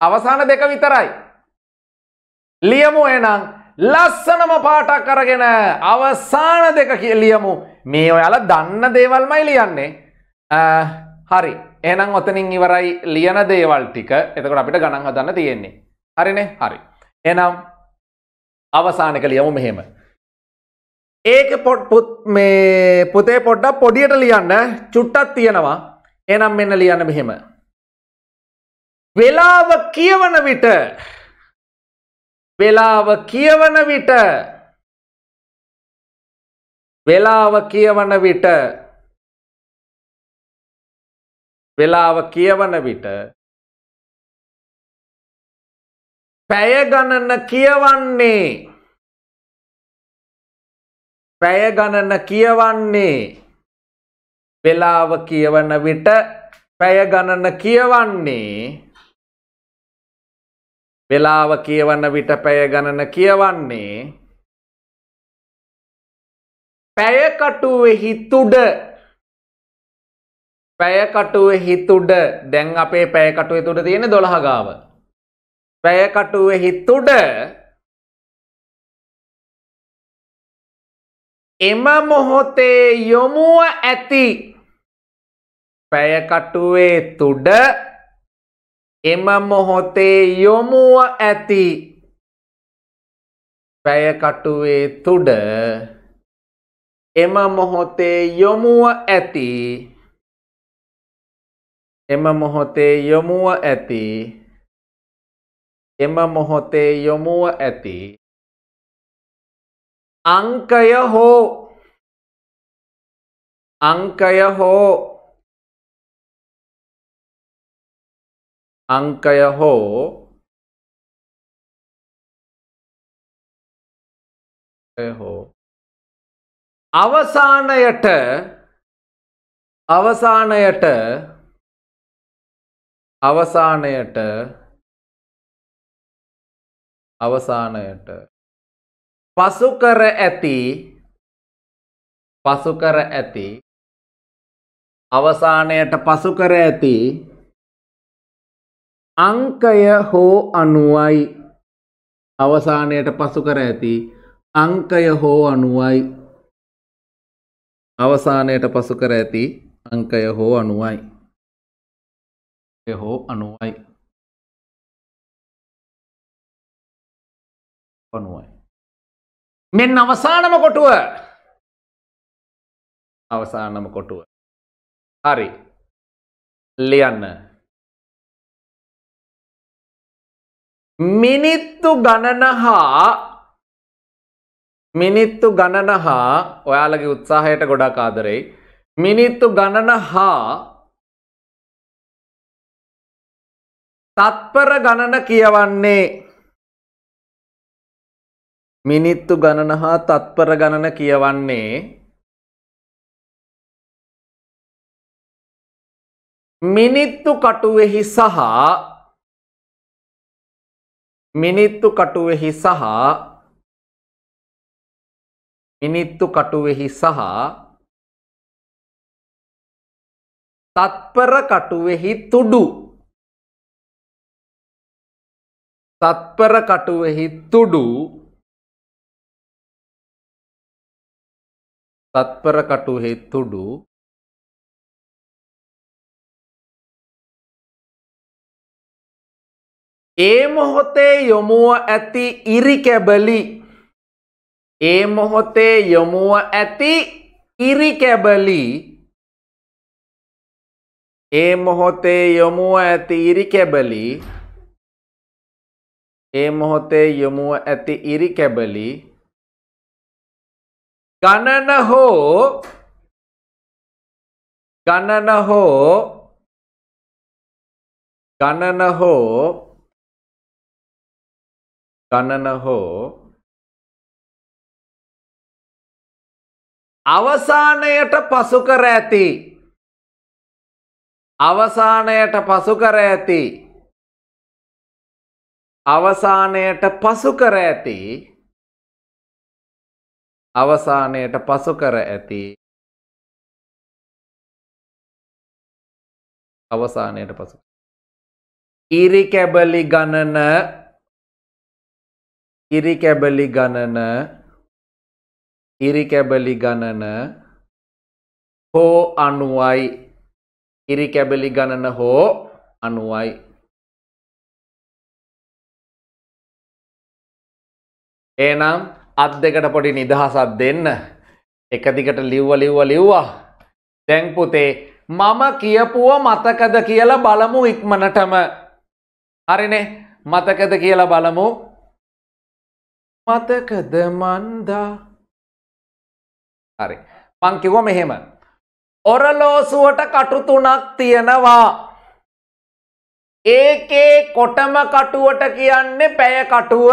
අවසාන දෙක විතරයි ලියමු එනම් ලස්සනම පාටක් කරගෙන අවසාන දෙක කියලියමු මේ ඔයාල දන්න දේවල්මයි ලියන්නේ හරි එනම් ඔතනින් ඉවරයි ලියන දේවල් ටික එතකට අපිට ගණන් හදන්න තියෙන්නේ හරිනේ හරි එනම් අවසානක ලියමු මෙහෙම ඒක පොට් පුත් මේ පුතේ පොඩ්ඩක් පොඩියට ලියන්න චුට්ටක් තියෙනවා එනම් මෙන්න ලියන්න මෙහෙම වෙලාව කියවන විට වෙලාව කියවන විට වෙලාව කියවන විට වෙලාව කියවන විට පැය ගණන කියවන්නේ පැය ගණන කියවන්නේ වෙලාව කියවන විට පැය ගණන කියවන්නේ වෙලාව කියවන්න විට පැය ගණන කියවන්නේ පැයකටුවෙහි තුඩ පැයකටුවෙහි තුඩ දැන් අපේ පැයකටුවේ තුඩ තියෙන දොළහගාව පැයකටුවෙහි තුඩ එම මොහොතේ යොමුව ඇති පැයකටුවේ තුඩ එම මොහොතේ යොමුව ඇති පැයකටුවේ තුඩ එම මොහොතේ යොමුව ඇති එම මොහොතේ යොමුව ඇති එම මොහොතේ යොමුව ඇති අංකය හෝ අංකය හෝ අංකය හෝ හෝ අවසානයට අවසානයට අවසානයට අවසානයට පසු කර ඇති පසු කර ඇති අවසානයට පසු කර ඇති අංකය හෝ අනුවයි අවසානයට පසු කර ඇති අංකය හෝ අනුවයි අවසානයට පසු කර ඇති අංකය හෝ අනුවයි හෝ අනුවයි අනුවයි මෙන්න අවසානම කොටුව අවසානම කොටුව හරි ලියන්න මිනිත්තු ගණන හා මිනිත්තු ගණන හා ඔයාලගේ උත්සාහයට ගොඩක් ආදරෙයි මිනිත්තු ගණන හා තත්පර ගණන කියවන්නේ මිනිත්තු ගණන හා තත්පර ගණන කියවන්නේ මිනිත්තු කටුවෙහි සහ මිනිත්තු කටුවෙහි සහ මිනිත්තු කටුවෙහි සහ තත්පර කටුවෙහි තුඩු තත්පර කටුවෙහි තුඩු තත්පර කටුවෙහි තුඩු ඒ මොහොතේ යොමුව ඇති ඉරිකැබලි ඒ මොහොතේ යොමුව ඇති ඉරිකැබලි ඒ මොහොතේ යොමුව ඇති ඉරිකැබලි ඒ මොහොතේ යොමුව ඇති ඉරිකැබලි ගණන හෝ ගණන හෝ ගණන හෝ ගණන හෝ අවසානයට පසු කර ඇති අවසානයට පසු කර ඇති අවසානයට පසු කර ඇති අවසානයට පසු කර ඇති අවසානයට පසු ඉරි කැබලි ගණන ඉරිකැබලි ගණන ඉරිකැබලි ගණන හෝ අනුවයි ඉරිකැබලි ගණන හෝ අනුවයි ඒනම් අත් දෙකට පොඩි නිදහසත් දෙන්න එක දිගට ලිව්ව ලිව්ව ලිව්වා දැන් පුතේ මම කියපුව මතකද කියලා බලමු ඉක්මනටම හරිනේ මතකද කියලා බලමු මතකද මන්දා හරි මංකිව මෙහෙම ඔරලෝසුවට කටුතුනක් තියෙනවා ඒකේ කොටම කටුවට කියන්නේ පැය කටුව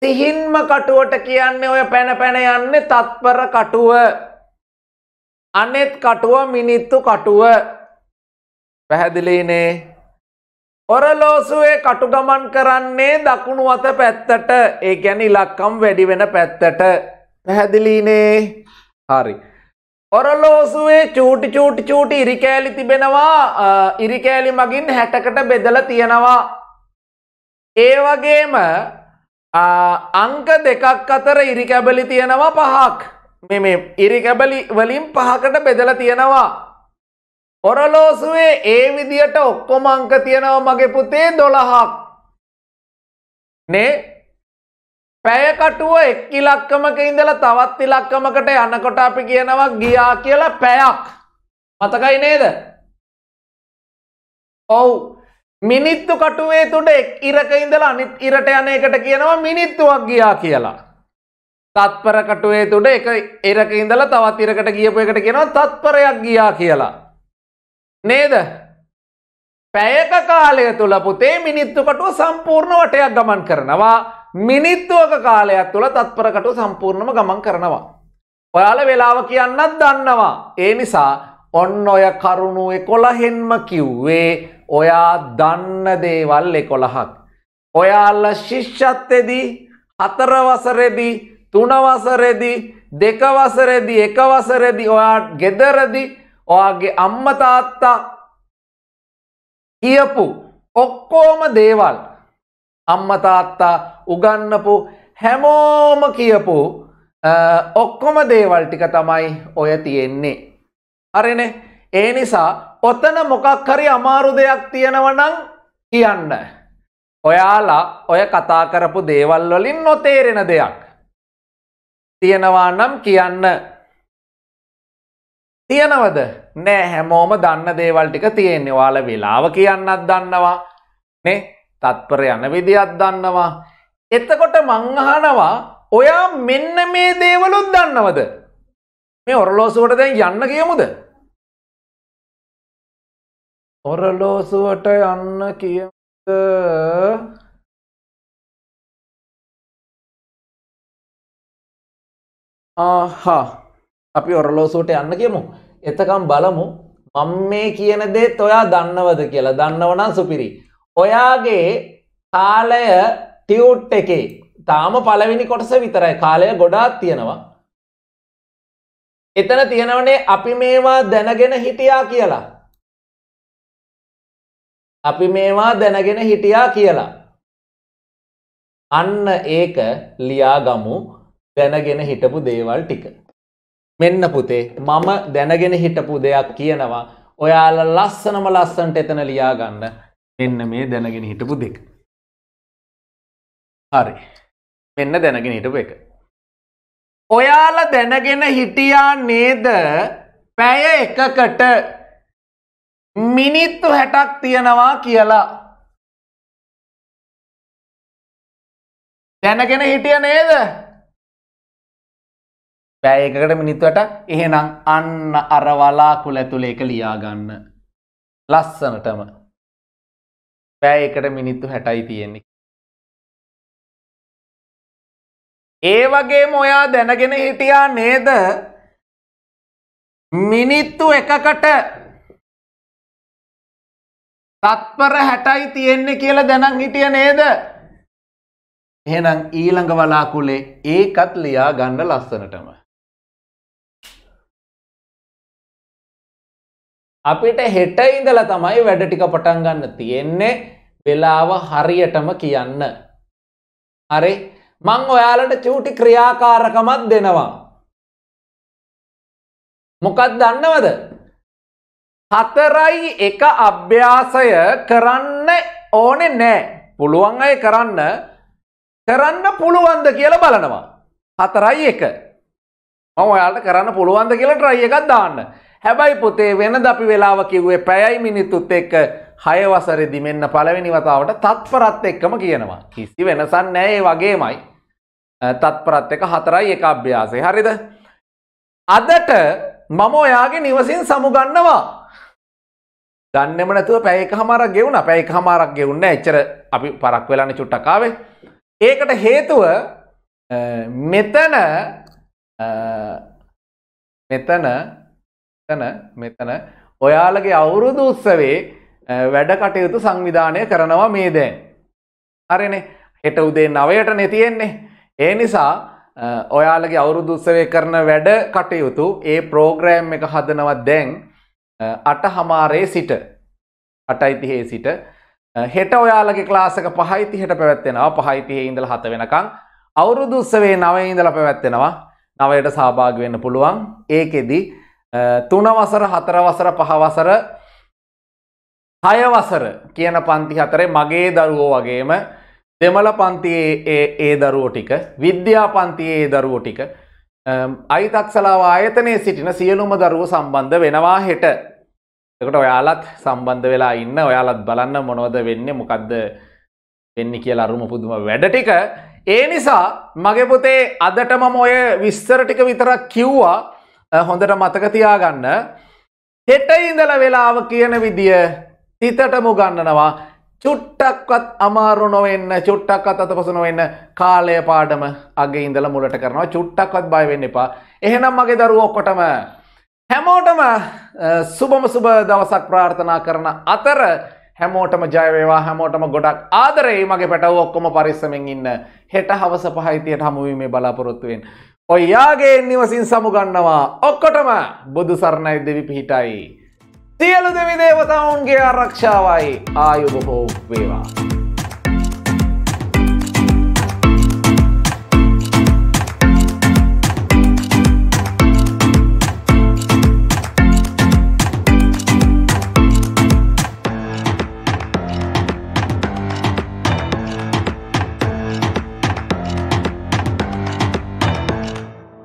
සිහින්ම කටුවට කියන්නේ ඔය පැන පැන යන්නේ තත්පර කටුව අනෙත් කටුව මිනිත්තු කටුව පැහැදිලිනේ ඔරලෝසුවේ කටුගමන් කරන්නේ දකුණු අත පැත්තට ඒ ගැන ඉලක්කම් වැඩි වෙන පැත්තට පැහැදිලීනේ හරි. ඔරලෝසුවේ චූටි චූටි චූටි ඉරිකෑලි තිබෙනවා ඉරිකෑලි මගින් හැටකට බෙදල තියෙනවා. ඒ වගේම අංක දෙකක් අතර ඉරිකැබලි තියෙනවා පහක් මෙ ඉරිකැබලි වලින් පහකට බෙදල තියෙනවා. ඔරලෝසුවේ ඒ විදියට ඔක්කොම අංක තියෙනව මගේ පුතේ දොළහක් නේ පැයකටුව එක් ඉලක්කමක ඉඳලා තවත් ඉලක්කමකට යනකොට අපි කියනවා ගියා කියලා පැයක් මතකයි නේද ඔව් මිනිත්තු කටුවේ තුඩ එක් ඉරක ඉඳලා අනිත් ඉරට යන එකට කියනවා මිනිත්තුවක් ගියා කියලා තත්පර කටුවේ තුඩ එක ඉරක ඉඳලා තවත් ඉරකට ගියපු එකට කියනවා තත්පරයක් ගියා කියලා නේද පැයක කාලය තුළ පුතේ මිනිත්තුකටුව සම්පූර්ණ වටයක් ගමන් කරනවා මිනිත්තුවක කාලයක් තුළ තත්පරකටු සම්පූර්ණම ගමන් කරනවා. ඔයාල වෙලාව කියන්නත් දන්නවා. ඒ නිසා ඔන්න ඔය කරුණු එකොළහෙන්ම කිව්වේ ඔයා දන්න දේවල් එකොළහක්. ඔයාල්ල ශිෂ්ෂත්තෙදී හතරවසරෙදි තුනවසරෙදි දෙකවසරෙදි එකවසරෙදි ඔයා ගෙදරදි ඔයාගේ අම්ම තාත්තා කියපු ඔක්කෝම දේවල් අම්ම තාත්තා උගන්නපු හැමෝම කියපු ඔක්කොම දේවල් ටික තමයි ඔය තියෙන්නේ. අරන ඒ නිසා ඔතන මොකක් හරි අමාරු දෙයක් තියෙනවනං කියන්න. ඔයාලා ඔය කතා කරපු දේවල් වලින් නොතේරෙන දෙයක්. තියෙනවා නම් කියන්න තියනවද නෑ හැමෝම දන්න දේවල් ටික තියෙන්නේ වාල වෙලාව කියන්නත් දන්නවා නේ තත්පර යන විදිහත් දන්නවා එතකොට මං අහනවා ඔයා මෙන්න මේ දේවලුත් දන්නවද මේ ඔරලෝසුවට දැන් යන්න කියමුද ඔරලෝසුවට යන්න කියමුද ආහා අපි ඔරලෝසෝට යන්න කියමු එතකම් බලමු මං මේ කියන දේත් ඔයා දන්නවද කියලා දන්නවනා සුපිරි ඔයාගේ කාලය ටියුට් එකේ තාම පලවෙනි කොටස විතරයි කාලය ගොඩාත් තියෙනවා එතන තියෙනවනේ අපි මේවා දැනගෙන හිටියා කියලා අපි මේවා දැනගෙන හිටියා කියලා අන්න ඒක ලියාගමු දැනගෙන හිටපු දේවල් ටික මෙන්න පුතේ මම දැනගෙන හිටපු දෙයක් කියනවා ඔයාල ලස්සනම ලස්සන්ට එතන ලියාගන්න මෙන්න මේ දැනගෙන හිටපු දෙක හරි මෙන්න දැනගෙන හිටපු එක ඔයාල දැනගෙන හිටියා නේද පැය එකකට මිනිත්තු හැටක් තියෙනවා කියලා දැනගෙන හිටිය නේද පැය එකකට මිනිත්තුවට එහෙනම් අන්න අර වලාකුළ ඇතුළේ එක ලියාගන්න. ලස්සනටම. පැය එකට මිනිත්තු 60යි තියෙන්නේ. ඒ වගේම ඔයා දැනගෙන හිටියා නේද? මිනිත්තු එකකට තත්පර 60යි තියෙන්නේ කියලා දැනන් හිටිය නේද? එහෙනම් ඊළඟ වලාකුලේ ඒකත් ලියා ගන්න ලස්සනටම. අපිට හෙට ඉඳලා තමයි වැඩ ටික පටන් ගන්න තියෙන්නේ වෙලාව හරියටම කියන්න. හරි මං ඔයාලට චූටි ක්‍රියාකාරකමත් දෙනවා. මොකත් දන්නවද. හතරයි එක අභ්‍යාසය කරන්න ඕනෙ නෑ පුළුවන් අය කරන්න කරන්න පුළුවන්ද කියලා බලනවා. හතරයි එක. මම ඔයාලට කරන්න පුළුවන්ද කියලා ට්‍රයි එකක් දාන්න. හැබැයි පුතේ වෙනද අපි වෙලාව කිව්වේ පැයයි මිනිත්තුත් එක්ක හය වසරෙදි මෙන්න පළවෙනි වතාවට තත්පරත් එක්කම කියනවා. කිසි වෙනසක් නැහැ ඒ වගේමයි. තත්පරත් එක හතරයි එක අභ්‍යාසය. හරිද? අදට මම ඔයාගේ නිවසින් සමුගන්නවා. දන්නෙම නැතුව පැය එකමාරක් ගෙවුණා. පැය එකමාරක් ගෙවුන්නේ නැහැ. එච්චර අපි පරක් වෙලානේ චුට්ටක් ආවේ. ඒකට හේතුව මෙතන මෙතන තන මෙතන ඔයාලගේ අවුරුදු උත්සවේ වැඩ කටයුතු සංවිධානය කරනවා මේ දැන්. හරිනේ හෙට උදේ නවයට නැතියෙන්නේ. ඒ නිසා ඔයාලගේ අවුරුදු උත්සවය කරන වැඩ කටයුතු ඒ ප්‍රෝග්‍රෑම් එක හදනවා දැන් අට හමාරේ සිට අටයිතිහේ සිට හෙට ඔයාලගේ ක්ලාසක පහයිතිහට පැවැත්වෙනවා පහයිතියේ ඉඳල හත වෙනකං අවුරුදු උත්සවේ නවය ඉඳල පැවැත්වෙනවා නවයට සහභාග වෙන්න පුළුවන් ඒකෙදී තුනවසර හතරවසර පහවසර හයවසර කියන පන්ති හතරේ මගේ දරුවෝ වගේම දෙමළ පන්තියේ ඒ දරුවෝ ටික විද්‍යා පන්තියේ ඒ දරුවෝ ටික අයිතක්සලාව ආයතනයේ සිටින සියලුම දරුව සම්බන්ධ වෙනවා හෙට එකට ඔයාලත් සම්බන්ධ වෙලා ඉන්න ඔයාලත් බලන්න මොනවද වෙන්නේ මොකක්ද වෙන්න කියලා අරුම පුදුම වැඩ ටික ඒ නිසා මගේ පොතේ අදට මම ඔය විස්තර ටික විතරක් කිව්වා හොඳට මතක තියාගන්න හෙට ඉඳල වෙලාව කියන විදිය සිතටමු ගන්නනවා චුට්ටක්වත් අමාරු නොවෙන්න චුට්ටක්වත් අතපසු නොවෙන්න කාලය පාඩම අගේ ඉඳලා මුලට කරනවා චුට්ටක්වත් බය වෙන්න එපා. එහෙනම් මගේ දරුවෝ ඔක්කොටම හැමෝටම සුබම සුබ දවසක් ප්‍රාර්ථනා කරන අතර හැමෝටම ජයවේවා හැමෝටම ගොඩක් ආදරේ මගේ පැටව ඔක්කොම පරිස්සමෙන් ඉන්න හෙට හවස පහයිතියට හමුවීමේ බලාපොරොත්තුවෙන් ඔයාගේ නිවසින් සමුගන්නවා ඔක්කොටම බුදු සරණයි දෙවි පිහිටයි. සියලු දෙවි දේවතාවුන්ගේ ආරක්ෂාවයි ආයුබ හෝ වේවා.